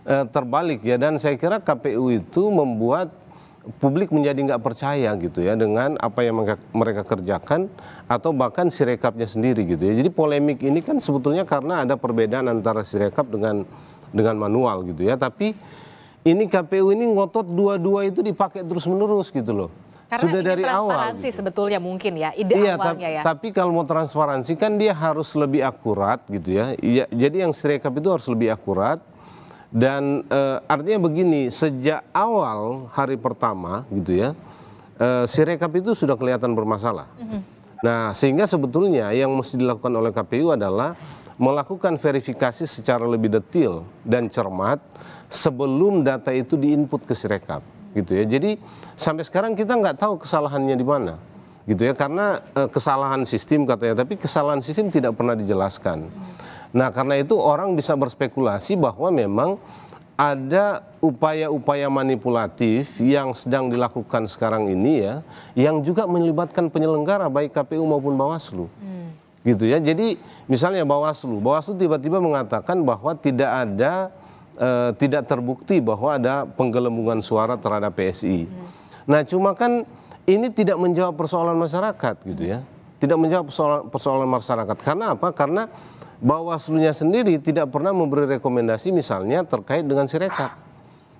eh, terbalik ya dan saya kira KPU itu membuat publik menjadi nggak percaya gitu ya dengan apa yang mereka kerjakan atau bahkan sirekapnya sendiri gitu ya. Jadi polemik ini kan sebetulnya karena ada perbedaan antara sirekap dengan dengan manual gitu ya. Tapi ini KPU ini ngotot dua-dua itu dipakai terus-menerus gitu loh. Karena sudah dari awal. Transparansi gitu. sebetulnya mungkin ya, ide iya, awalnya ya. Tapi kalau mau transparansi kan dia harus lebih akurat gitu ya. ya jadi yang sirekap itu harus lebih akurat. Dan e, artinya begini, sejak awal hari pertama gitu ya, e, eh, sirekap itu sudah kelihatan bermasalah. Mm -hmm. Nah sehingga sebetulnya yang mesti dilakukan oleh KPU adalah melakukan verifikasi secara lebih detail dan cermat sebelum data itu diinput ke Sirekap gitu ya. Jadi sampai sekarang kita nggak tahu kesalahannya di mana gitu ya karena e, kesalahan sistem katanya tapi kesalahan sistem tidak pernah dijelaskan. Nah karena itu orang bisa berspekulasi bahwa memang ada upaya-upaya manipulatif yang sedang dilakukan sekarang ini ya, yang juga melibatkan penyelenggara baik KPU maupun Bawaslu. Hmm gitu ya. Jadi misalnya Bawaslu, Bawaslu tiba-tiba mengatakan bahwa tidak ada e, tidak terbukti bahwa ada penggelembungan suara terhadap PSI. Hmm. Nah, cuma kan ini tidak menjawab persoalan masyarakat gitu ya. Tidak menjawab persoalan, persoalan masyarakat. Karena apa? Karena Bawaslu-nya sendiri tidak pernah memberi rekomendasi misalnya terkait dengan Sirekap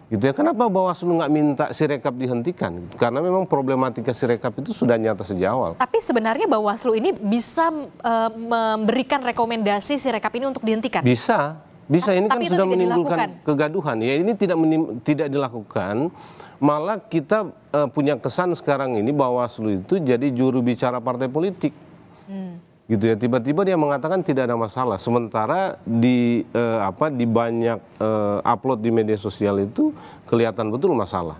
Gitu ya. Kenapa Bawaslu nggak minta Sirekap dihentikan? Karena memang problematika Sirekap itu sudah nyata sejak awal. Tapi sebenarnya Bawaslu ini bisa e, memberikan rekomendasi Sirekap ini untuk dihentikan? Bisa. Bisa ini kan Tapi kan sudah menimbulkan dilakukan. kegaduhan. Ya ini tidak menim, tidak dilakukan. Malah kita e, punya kesan sekarang ini Bawaslu itu jadi juru bicara partai politik. Hmm gitu ya tiba-tiba dia mengatakan tidak ada masalah sementara di eh, apa di banyak eh, upload di media sosial itu kelihatan betul masalah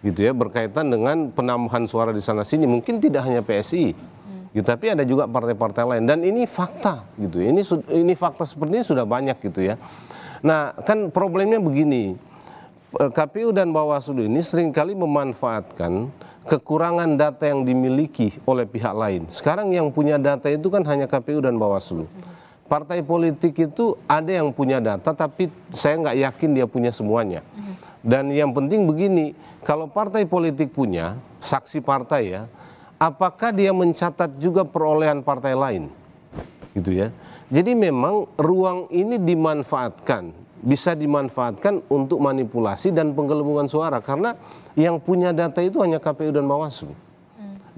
gitu ya berkaitan dengan penambahan suara di sana sini mungkin tidak hanya PSI gitu tapi ada juga partai-partai lain dan ini fakta gitu ini ini fakta seperti ini sudah banyak gitu ya nah kan problemnya begini eh, KPU dan Bawaslu ini seringkali memanfaatkan kekurangan data yang dimiliki oleh pihak lain. Sekarang yang punya data itu kan hanya KPU dan Bawaslu. Partai politik itu ada yang punya data, tapi saya nggak yakin dia punya semuanya. Dan yang penting begini, kalau partai politik punya, saksi partai ya, apakah dia mencatat juga perolehan partai lain? Gitu ya. Jadi memang ruang ini dimanfaatkan bisa dimanfaatkan untuk manipulasi dan penggelembungan suara karena yang punya data itu hanya KPU dan Bawaslu. Hmm.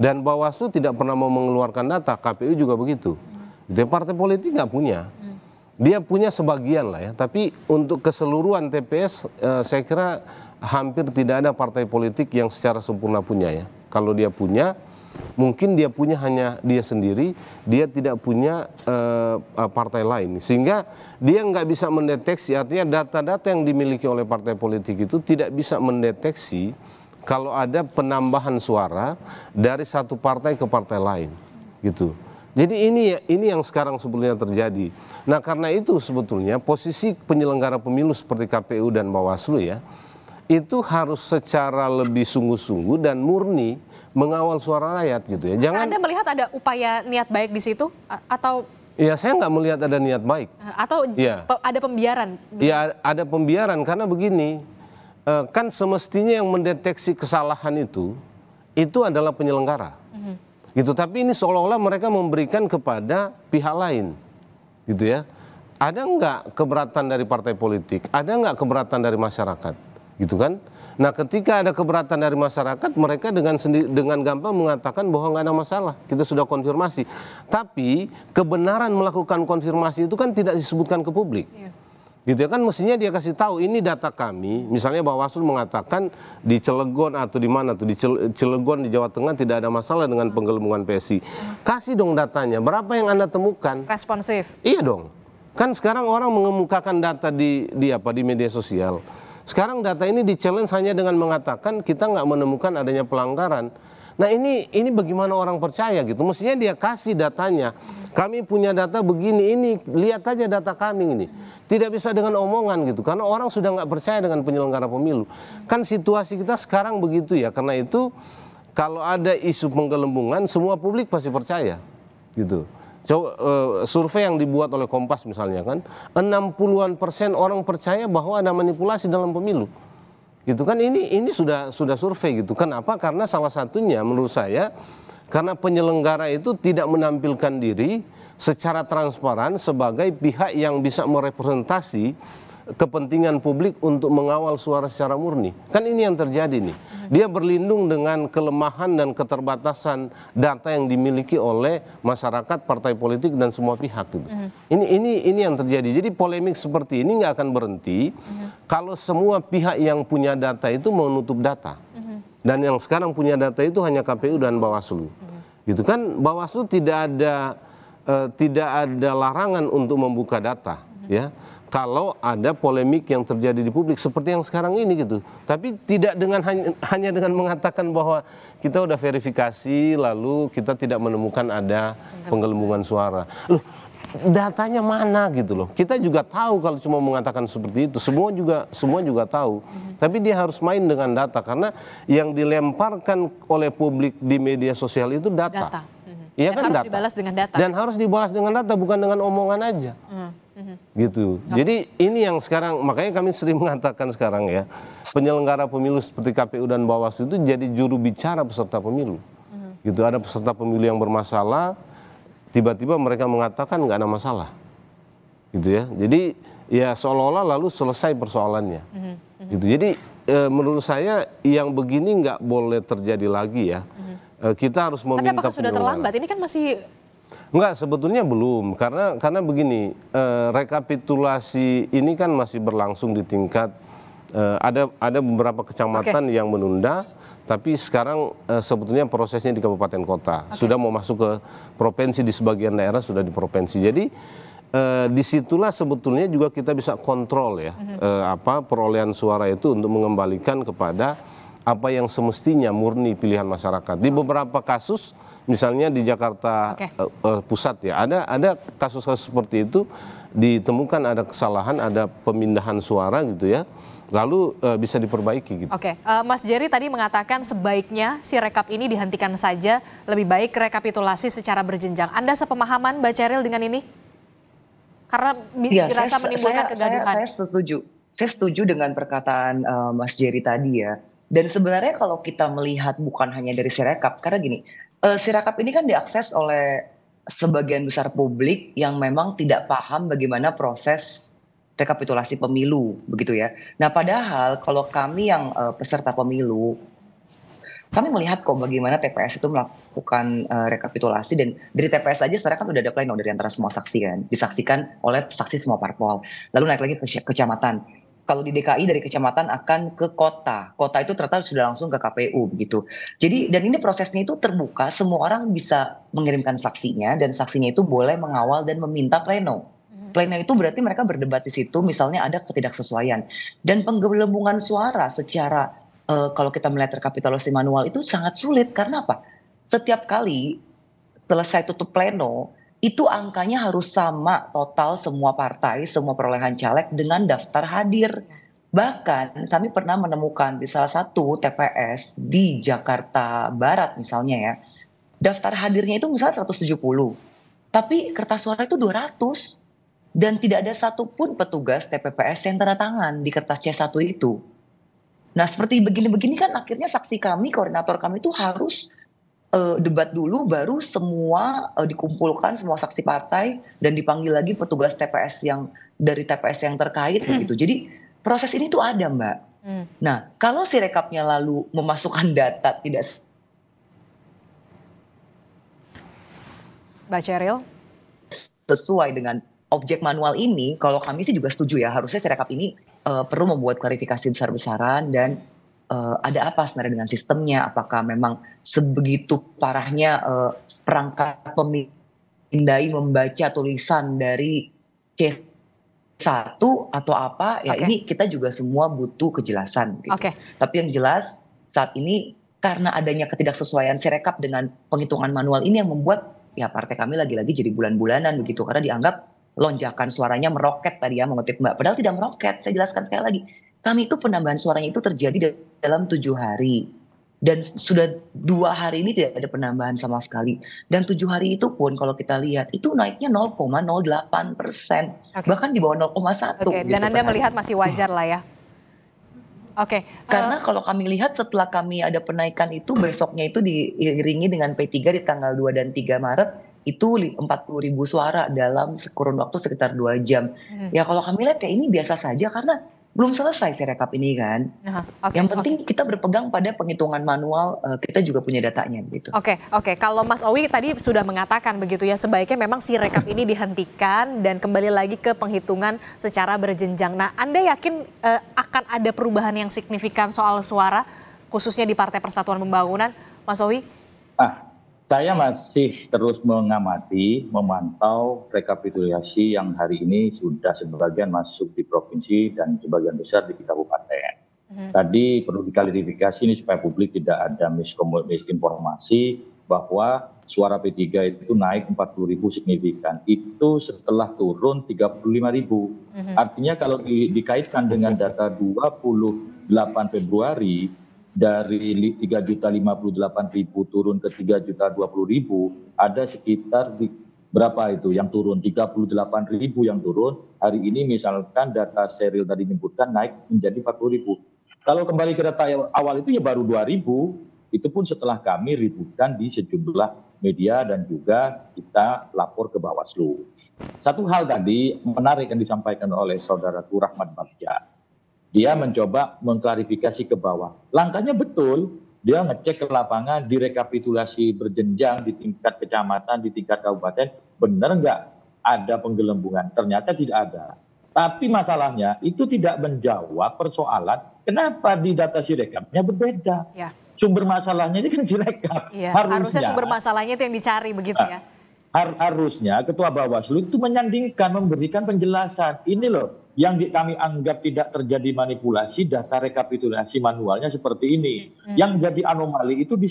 Dan Bawaslu tidak pernah mau mengeluarkan data, KPU juga begitu. Hmm. Jadi partai politik nggak punya. Hmm. Dia punya sebagian lah ya, tapi untuk keseluruhan TPS eh, saya kira hampir tidak ada partai politik yang secara sempurna punya ya. Kalau dia punya, mungkin dia punya hanya dia sendiri, dia tidak punya uh, partai lain, sehingga dia nggak bisa mendeteksi artinya data-data yang dimiliki oleh partai politik itu tidak bisa mendeteksi kalau ada penambahan suara dari satu partai ke partai lain, gitu. Jadi ini ya, ini yang sekarang sebetulnya terjadi. Nah karena itu sebetulnya posisi penyelenggara pemilu seperti KPU dan Bawaslu ya itu harus secara lebih sungguh-sungguh dan murni mengawal suara rakyat gitu ya. Jangan Anda melihat ada upaya niat baik di situ atau Iya, saya nggak melihat ada niat baik. Eh, atau ya. ada pembiaran? Iya, ada pembiaran karena begini, eh, kan semestinya yang mendeteksi kesalahan itu, itu adalah penyelenggara. Mm-hmm. Gitu, tapi ini seolah-olah mereka memberikan kepada pihak lain. Gitu ya. Ada nggak keberatan dari partai politik? Ada nggak keberatan dari masyarakat? Gitu kan? Nah, ketika ada keberatan dari masyarakat, mereka dengan sendi dengan gampang mengatakan bahwa nggak ada masalah, kita sudah konfirmasi. Tapi kebenaran melakukan konfirmasi itu kan tidak disebutkan ke publik. Yeah. Gitu ya kan mestinya dia kasih tahu ini data kami, misalnya Bawaslu mengatakan di Cilegon atau di mana tuh di Cilegon di Jawa Tengah tidak ada masalah dengan penggelembungan PSI. Kasih dong datanya, berapa yang Anda temukan? Responsif. Iya dong. Kan sekarang orang mengemukakan data di di apa di media sosial. Sekarang data ini di challenge hanya dengan mengatakan kita nggak menemukan adanya pelanggaran. Nah ini ini bagaimana orang percaya gitu? Mestinya dia kasih datanya. Kami punya data begini ini lihat aja data kami ini. Tidak bisa dengan omongan gitu karena orang sudah nggak percaya dengan penyelenggara pemilu. Kan situasi kita sekarang begitu ya karena itu kalau ada isu penggelembungan semua publik pasti percaya gitu uh, survei yang dibuat oleh Kompas misalnya kan 60-an persen orang percaya bahwa ada manipulasi dalam pemilu gitu kan ini ini sudah sudah survei gitu kan apa karena salah satunya menurut saya karena penyelenggara itu tidak menampilkan diri secara transparan sebagai pihak yang bisa merepresentasi kepentingan publik untuk mengawal suara secara murni. Kan ini yang terjadi nih. Dia berlindung dengan kelemahan dan keterbatasan data yang dimiliki oleh masyarakat, partai politik dan semua pihak gitu. Ini ini ini yang terjadi. Jadi polemik seperti ini nggak akan berhenti kalau semua pihak yang punya data itu menutup data. Dan yang sekarang punya data itu hanya KPU dan Bawaslu. Gitu kan Bawaslu tidak ada eh, tidak ada larangan untuk membuka data, ya kalau ada polemik yang terjadi di publik seperti yang sekarang ini gitu. Tapi tidak dengan hanya, dengan mengatakan bahwa kita udah verifikasi lalu kita tidak menemukan ada penggelembungan suara. Loh, datanya mana gitu loh. Kita juga tahu kalau cuma mengatakan seperti itu. Semua juga semua juga tahu. Tapi dia harus main dengan data karena yang dilemparkan oleh publik di media sosial itu data. data. Mhm. Iya kan harus data. dibalas dengan data. Dan harus dibahas dengan data bukan dengan omongan aja. Hmm gitu. Jadi ini yang sekarang makanya kami sering mengatakan sekarang ya penyelenggara pemilu seperti KPU dan Bawaslu itu jadi juru bicara peserta pemilu. Mhm. Gitu ada peserta pemilu yang bermasalah, tiba-tiba mereka mengatakan nggak ada masalah, gitu ya. Jadi ya seolah-olah lalu selesai persoalannya, mhm, mhm. gitu. Jadi e, menurut saya yang begini nggak boleh terjadi lagi ya. E, kita harus meminta. Tapi apakah sudah terlambat? Ini kan masih Enggak, sebetulnya belum karena karena begini, eh, rekapitulasi ini kan masih berlangsung di tingkat eh, ada ada beberapa kecamatan okay. yang menunda tapi sekarang eh, sebetulnya prosesnya di kabupaten kota. Okay. Sudah mau masuk ke provinsi di sebagian daerah sudah di provinsi. Jadi eh, disitulah sebetulnya juga kita bisa kontrol ya mm -hmm. eh, apa perolehan suara itu untuk mengembalikan kepada apa yang semestinya murni pilihan masyarakat. Di beberapa kasus misalnya di Jakarta okay. uh, eh, uh, eh, pusat ya ada ada kasus-kasus seperti itu ditemukan ada kesalahan ada pemindahan suara gitu ya lalu uh, bisa diperbaiki gitu. Oke, okay. uh, Mas Jerry tadi mengatakan sebaiknya si rekap ini dihentikan saja, lebih baik rekapitulasi secara berjenjang. Anda sepemahaman Mbak Ceril dengan ini? Karena ya, dirasa saya, menimbulkan saya, kegaduhan. Saya, saya setuju. Saya setuju dengan perkataan uh, Mas Jerry tadi ya dan sebenarnya kalau kita melihat bukan hanya dari Sirekap, karena gini, uh, Sirekap ini kan diakses oleh sebagian besar publik yang memang tidak paham bagaimana proses rekapitulasi pemilu, begitu ya. Nah, padahal kalau kami yang uh, peserta pemilu, kami melihat kok bagaimana TPS itu melakukan uh, rekapitulasi dan dari TPS aja sekarang kan udah ada pleno dari antara semua saksi kan, disaksikan oleh saksi semua parpol. Lalu naik lagi ke kecamatan kalau di DKI dari kecamatan akan ke kota. Kota itu ternyata sudah langsung ke KPU begitu. Jadi dan ini prosesnya itu terbuka, semua orang bisa mengirimkan saksinya dan saksinya itu boleh mengawal dan meminta pleno. Hmm. Pleno itu berarti mereka berdebat di situ, misalnya ada ketidaksesuaian dan penggelembungan suara secara uh, kalau kita melihat rekapitulasi manual itu sangat sulit karena apa? Setiap kali selesai tutup pleno, itu angkanya harus sama total semua partai, semua perolehan caleg dengan daftar hadir. Iya. Bahkan kami pernah menemukan di salah satu TPS di Jakarta Barat misalnya ya, daftar hadirnya itu misalnya 170, tapi kertas suara itu 200. Dan tidak ada satupun petugas TPPS yang tanda tangan di kertas C1 itu. Nah seperti begini-begini kan akhirnya saksi kami, koordinator kami itu harus uh, debat dulu baru semua uh, dikumpulkan semua saksi partai dan dipanggil lagi petugas TPS yang dari TPS yang terkait hmm. begitu. Jadi proses ini tuh ada mbak. Hmm. Nah kalau si rekapnya lalu memasukkan data tidak Mbak Cheryl sesuai dengan objek manual ini, kalau kami sih juga setuju ya harusnya si rekap ini uh, perlu membuat klarifikasi besar-besaran dan uh, ada apa sebenarnya dengan sistemnya? Apakah memang sebegitu parahnya uh, perangkat pemindai membaca tulisan dari C 1 atau apa? Ya okay. ini kita juga semua butuh kejelasan. Gitu. Okay. Tapi yang jelas saat ini karena adanya ketidaksesuaian Sirekap dengan penghitungan manual ini yang membuat ya partai kami lagi-lagi jadi bulan-bulanan begitu karena dianggap lonjakan suaranya meroket tadi ya mengutip Mbak. Padahal tidak meroket. Saya jelaskan sekali lagi kami itu penambahan suaranya itu terjadi dalam tujuh hari dan sudah dua hari ini tidak ada penambahan sama sekali dan tujuh hari itu pun kalau kita lihat itu naiknya 0,08 persen bahkan di bawah 0,1 okay. gitu dan anda melihat masih wajar lah ya Oke. Okay. Eh, karena uh, kalau kami lihat setelah kami ada penaikan itu besoknya itu diiringi dengan P3 di tanggal 2 dan 3 Maret itu 40 ribu suara dalam kurun waktu sekitar dua jam. Uh, Ya kalau kami lihat ya ini biasa saja karena belum selesai si rekap ini kan. Nah, okay, yang penting okay. kita berpegang pada penghitungan manual, uh, kita juga punya datanya gitu. Oke, okay, oke. Okay. Kalau Mas Owi tadi sudah mengatakan begitu ya, sebaiknya memang si rekap ini dihentikan dan kembali lagi ke penghitungan secara berjenjang. Nah, Anda yakin uh, akan ada perubahan yang signifikan soal suara khususnya di Partai Persatuan Pembangunan, Mas Owi? Ah, saya masih terus mengamati, memantau rekapitulasi yang hari ini sudah sebagian masuk di provinsi dan sebagian besar di kabupaten. Mhm. Tadi perlu diklarifikasi ini supaya publik tidak ada misinformasi bahwa suara P3 itu naik 40 ribu signifikan. Itu setelah turun 35 ribu. Mhm. Artinya kalau di, dikaitkan dengan data 28 Februari, dari juta ribu turun ke juta ribu, ada sekitar di, berapa itu yang turun ribu yang turun hari ini misalkan data serial tadi menyebutkan naik menjadi ribu. kalau kembali ke data awal itu ya baru ribu, itu pun setelah kami ributkan di sejumlah media dan juga kita lapor ke Bawaslu. Satu hal tadi menarik yang disampaikan oleh Saudara Rahmat Bagja dia mencoba mengklarifikasi ke bawah. Langkahnya betul, dia ngecek ke lapangan, direkapitulasi berjenjang di tingkat kecamatan, di tingkat kabupaten, benar nggak ada penggelembungan? Ternyata tidak ada. Tapi masalahnya itu tidak menjawab persoalan kenapa di data sirekapnya berbeda. Ya. Sumber masalahnya ini kan sirekap. Ya, harusnya, harusnya sumber masalahnya itu yang dicari begitu ya. harusnya Ketua Bawaslu itu menyandingkan, memberikan penjelasan. Ini loh yang kami anggap tidak terjadi manipulasi data rekapitulasi manualnya seperti ini. Hmm. Yang jadi anomali itu di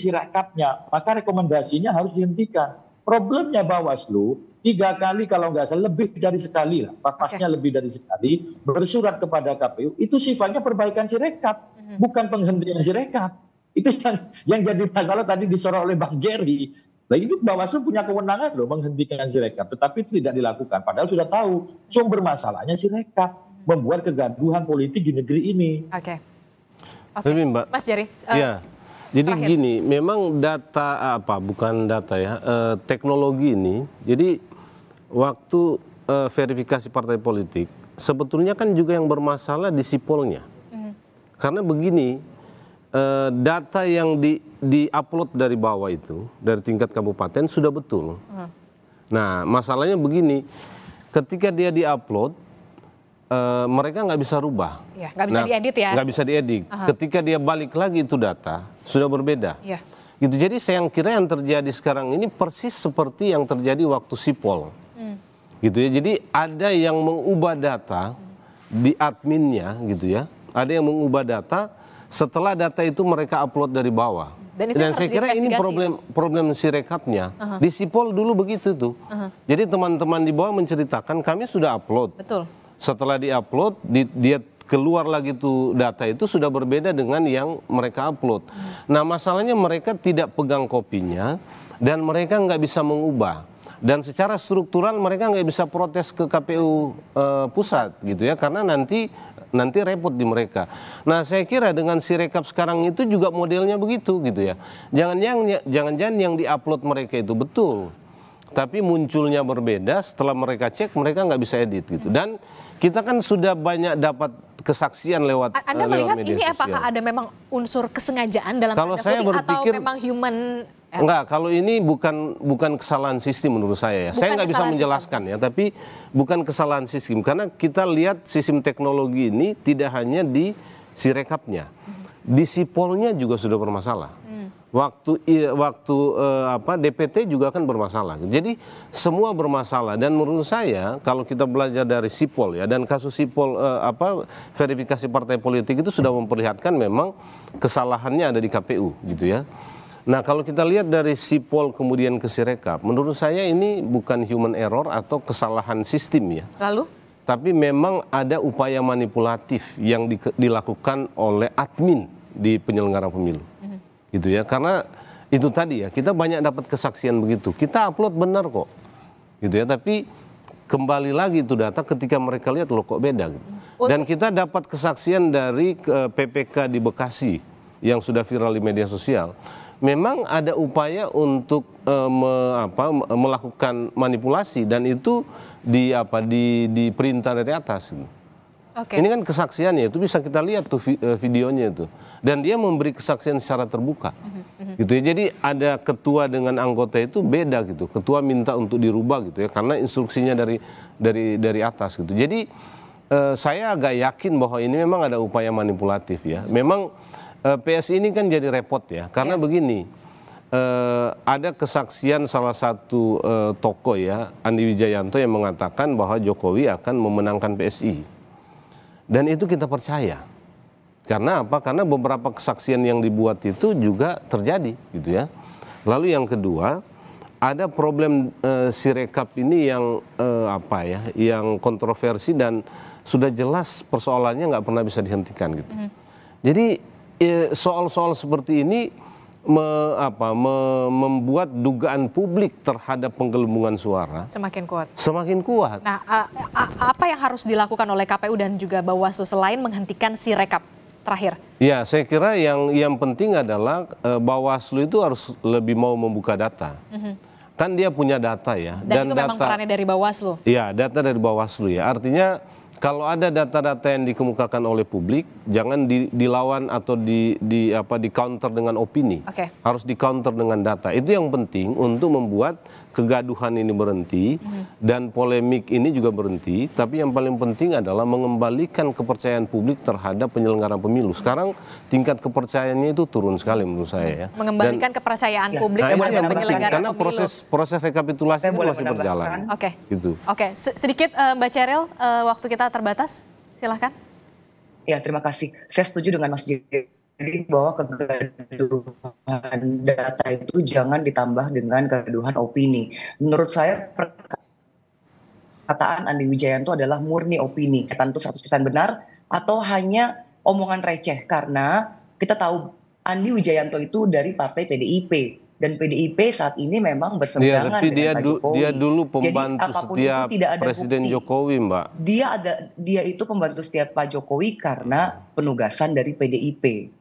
Maka rekomendasinya harus dihentikan. Problemnya Bawaslu tiga kali kalau nggak salah lebih dari sekali lah, papasnya okay. lebih dari sekali bersurat kepada KPU itu sifatnya perbaikan sirekap, hmm bukan penghentian sirekap. Itu yang yang jadi masalah tadi disorot oleh Bang Jerry. Nah itu Bawaslu punya kewenangan loh menghentikan sirekap, tetapi itu tidak dilakukan. Padahal sudah tahu sumber masalahnya sirekap membuat kegaduhan politik di negeri ini. Oke. Okay. Okay. Tapi Mbak, Mas Jerry. Uh, ya. Jadi terakhir. gini, memang data apa? Bukan data ya, uh, teknologi ini. Jadi waktu uh, verifikasi partai politik, sebetulnya kan juga yang bermasalah di sipolnya. Hmm. Karena begini, Eh, data yang di di upload dari bawah itu dari tingkat kabupaten sudah betul. Hmm. Nah, masalahnya begini, ketika dia upload uh, eh, mereka nggak bisa rubah. Ya, nggak bisa nah, diedit ya? Nggak bisa diedit. -huh. Ketika dia balik lagi itu data sudah berbeda. Ya. Gitu. Jadi saya kira yang terjadi sekarang ini persis seperti yang terjadi waktu sipol. Hmm. Gitu ya. Jadi ada yang mengubah data di adminnya, gitu ya. Ada yang mengubah data setelah data itu mereka upload dari bawah. Dan, itu Dan saya kira ini problem problem sirekapnya. Uh -huh. Di Sipol dulu begitu tuh. Uh -huh. Jadi teman-teman di bawah menceritakan kami sudah upload. Betul. Setelah diupload, di, dia keluar lagi tuh data itu sudah berbeda dengan yang mereka upload. Hmm. Nah masalahnya mereka tidak pegang kopinya dan mereka nggak bisa mengubah dan secara struktural mereka nggak bisa protes ke KPU eh, uh, pusat gitu ya karena nanti nanti repot di mereka. Nah saya kira dengan si rekap sekarang itu juga modelnya begitu gitu ya. jangan yang jangan-jangan yang diupload mereka itu betul, tapi munculnya berbeda setelah mereka cek mereka nggak bisa edit gitu. Dan kita kan sudah banyak dapat kesaksian lewat Anda eh, melihat media ini sosial. apakah ada memang unsur kesengajaan dalam Kalau saya berpikir, atau memang human Eh. Enggak, kalau ini bukan bukan kesalahan sistem menurut saya ya. Bukan saya nggak bisa menjelaskan sistem. ya, tapi bukan kesalahan sistem karena kita lihat sistem teknologi ini tidak hanya di Sirekapnya. Hmm. Di Sipolnya juga sudah bermasalah. Hmm. Waktu waktu eh, apa DPT juga kan bermasalah. Jadi semua bermasalah dan menurut saya kalau kita belajar dari Sipol ya dan kasus Sipol eh, apa verifikasi partai politik itu sudah memperlihatkan memang kesalahannya ada di KPU gitu ya. Nah kalau kita lihat dari Sipol kemudian ke Sirekap, menurut saya ini bukan human error atau kesalahan sistem ya. Lalu? Tapi memang ada upaya manipulatif yang di, dilakukan oleh admin di penyelenggara pemilu, mm-hmm. gitu ya. Karena itu tadi ya kita banyak dapat kesaksian begitu. Kita upload benar kok, gitu ya. Tapi kembali lagi itu data ketika mereka lihat loh kok beda. Gitu. Dan kita dapat kesaksian dari uh, eh, PPK di Bekasi yang sudah viral di media sosial memang ada upaya untuk e, me, apa, melakukan manipulasi dan itu di apa di diperintah dari atas. Okay. Ini kan kesaksiannya itu bisa kita lihat tuh eh, videonya itu dan dia memberi kesaksian secara terbuka mm-hmm. gitu ya jadi ada ketua dengan anggota itu beda gitu ketua minta untuk dirubah gitu ya karena instruksinya dari dari dari atas gitu jadi eh, saya agak yakin bahwa ini memang ada upaya manipulatif ya memang Eh, PSI ini kan jadi repot ya, karena ya. begini, Uh, ada kesaksian salah satu uh, tokoh ya, Andi Wijayanto yang mengatakan bahwa Jokowi akan memenangkan PSI, dan itu kita percaya. Karena apa? Karena beberapa kesaksian yang dibuat itu juga terjadi, gitu ya. Lalu yang kedua, ada problem eh, sirekap ini yang apa ya, yang kontroversi dan sudah jelas persoalannya nggak pernah bisa dihentikan gitu. Mm -hmm. Jadi soal-soal seperti ini me, apa, me, membuat dugaan publik terhadap penggelembungan suara semakin kuat. Semakin kuat. Nah, a, a, apa yang harus dilakukan oleh KPU dan juga Bawaslu selain menghentikan si rekap terakhir? Ya, saya kira yang yang penting adalah e, Bawaslu itu harus lebih mau membuka data. Mm -hmm. Kan dia punya data ya. Dan, dan itu data, memang perannya dari Bawaslu. Ya, data dari Bawaslu ya. Artinya kalau ada data-data yang dikemukakan oleh publik, jangan di, dilawan atau di, di apa di counter dengan opini. Okay. Harus di counter dengan data. Itu yang penting untuk membuat kegaduhan ini berhenti dan polemik ini juga berhenti. Tapi yang paling penting adalah mengembalikan kepercayaan publik terhadap penyelenggara pemilu. Sekarang tingkat kepercayaannya itu turun sekali menurut saya ya. Mengembalikan dan, kepercayaan ya, publik nah, terhadap penyelenggara karena pemilu. proses proses rekapitulasi itu masih berjalan. Oke. Okay. Gitu. Oke, okay. sedikit uh, Mbak Ceril uh, eh, waktu kita terbatas. Silahkan. Ya, terima kasih. Saya setuju dengan Mas Jirik. Jadi bahwa kegaduhan data itu jangan ditambah dengan kegaduhan opini. Menurut saya perkataan Andi Wijayanto adalah murni opini, Tentu itu 100% benar atau hanya omongan receh karena kita tahu Andi Wijayanto itu dari partai PDIP dan PDIP saat ini memang berseberangan ya, dengan dia Pak Jokowi. Dia dulu pembantu Jadi, setiap itu, tidak ada Presiden bukti. Jokowi, Mbak. Dia ada dia itu pembantu setiap Pak Jokowi karena penugasan dari PDIP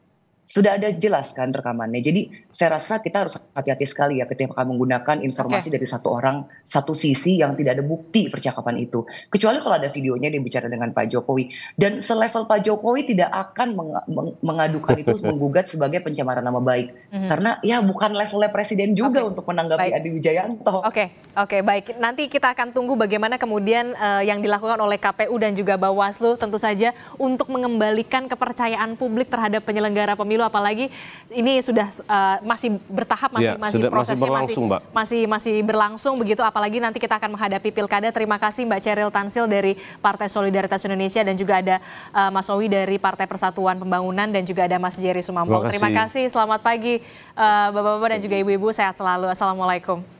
sudah ada jelaskan rekamannya. Jadi saya rasa kita harus hati-hati sekali ya ketika menggunakan informasi okay. dari satu orang satu sisi yang tidak ada bukti percakapan itu. Kecuali kalau ada videonya dia bicara dengan Pak Jokowi dan selevel Pak Jokowi tidak akan meng meng mengadukan itu menggugat sebagai pencemaran nama baik. Mm -hmm. Karena ya bukan levelnya presiden juga okay. untuk menanggapi baik. Adi Wijayanto. Oke, okay. oke okay, baik. Nanti kita akan tunggu bagaimana kemudian uh, yang dilakukan oleh KPU dan juga Bawaslu tentu saja untuk mengembalikan kepercayaan publik terhadap penyelenggara pemilu dulu apalagi ini sudah uh, masih bertahap masih ya, masih sudah, prosesnya masih berlangsung, masih, Mbak. masih masih berlangsung begitu apalagi nanti kita akan menghadapi pilkada. Terima kasih Mbak Ceril Tansil dari Partai Solidaritas Indonesia dan juga ada uh, Mas Owi dari Partai Persatuan Pembangunan dan juga ada Mas Jerry Sumampo Terima kasih. Terima kasih. Selamat pagi uh, Bapak-bapak dan juga Ibu-ibu sehat selalu. Assalamualaikum.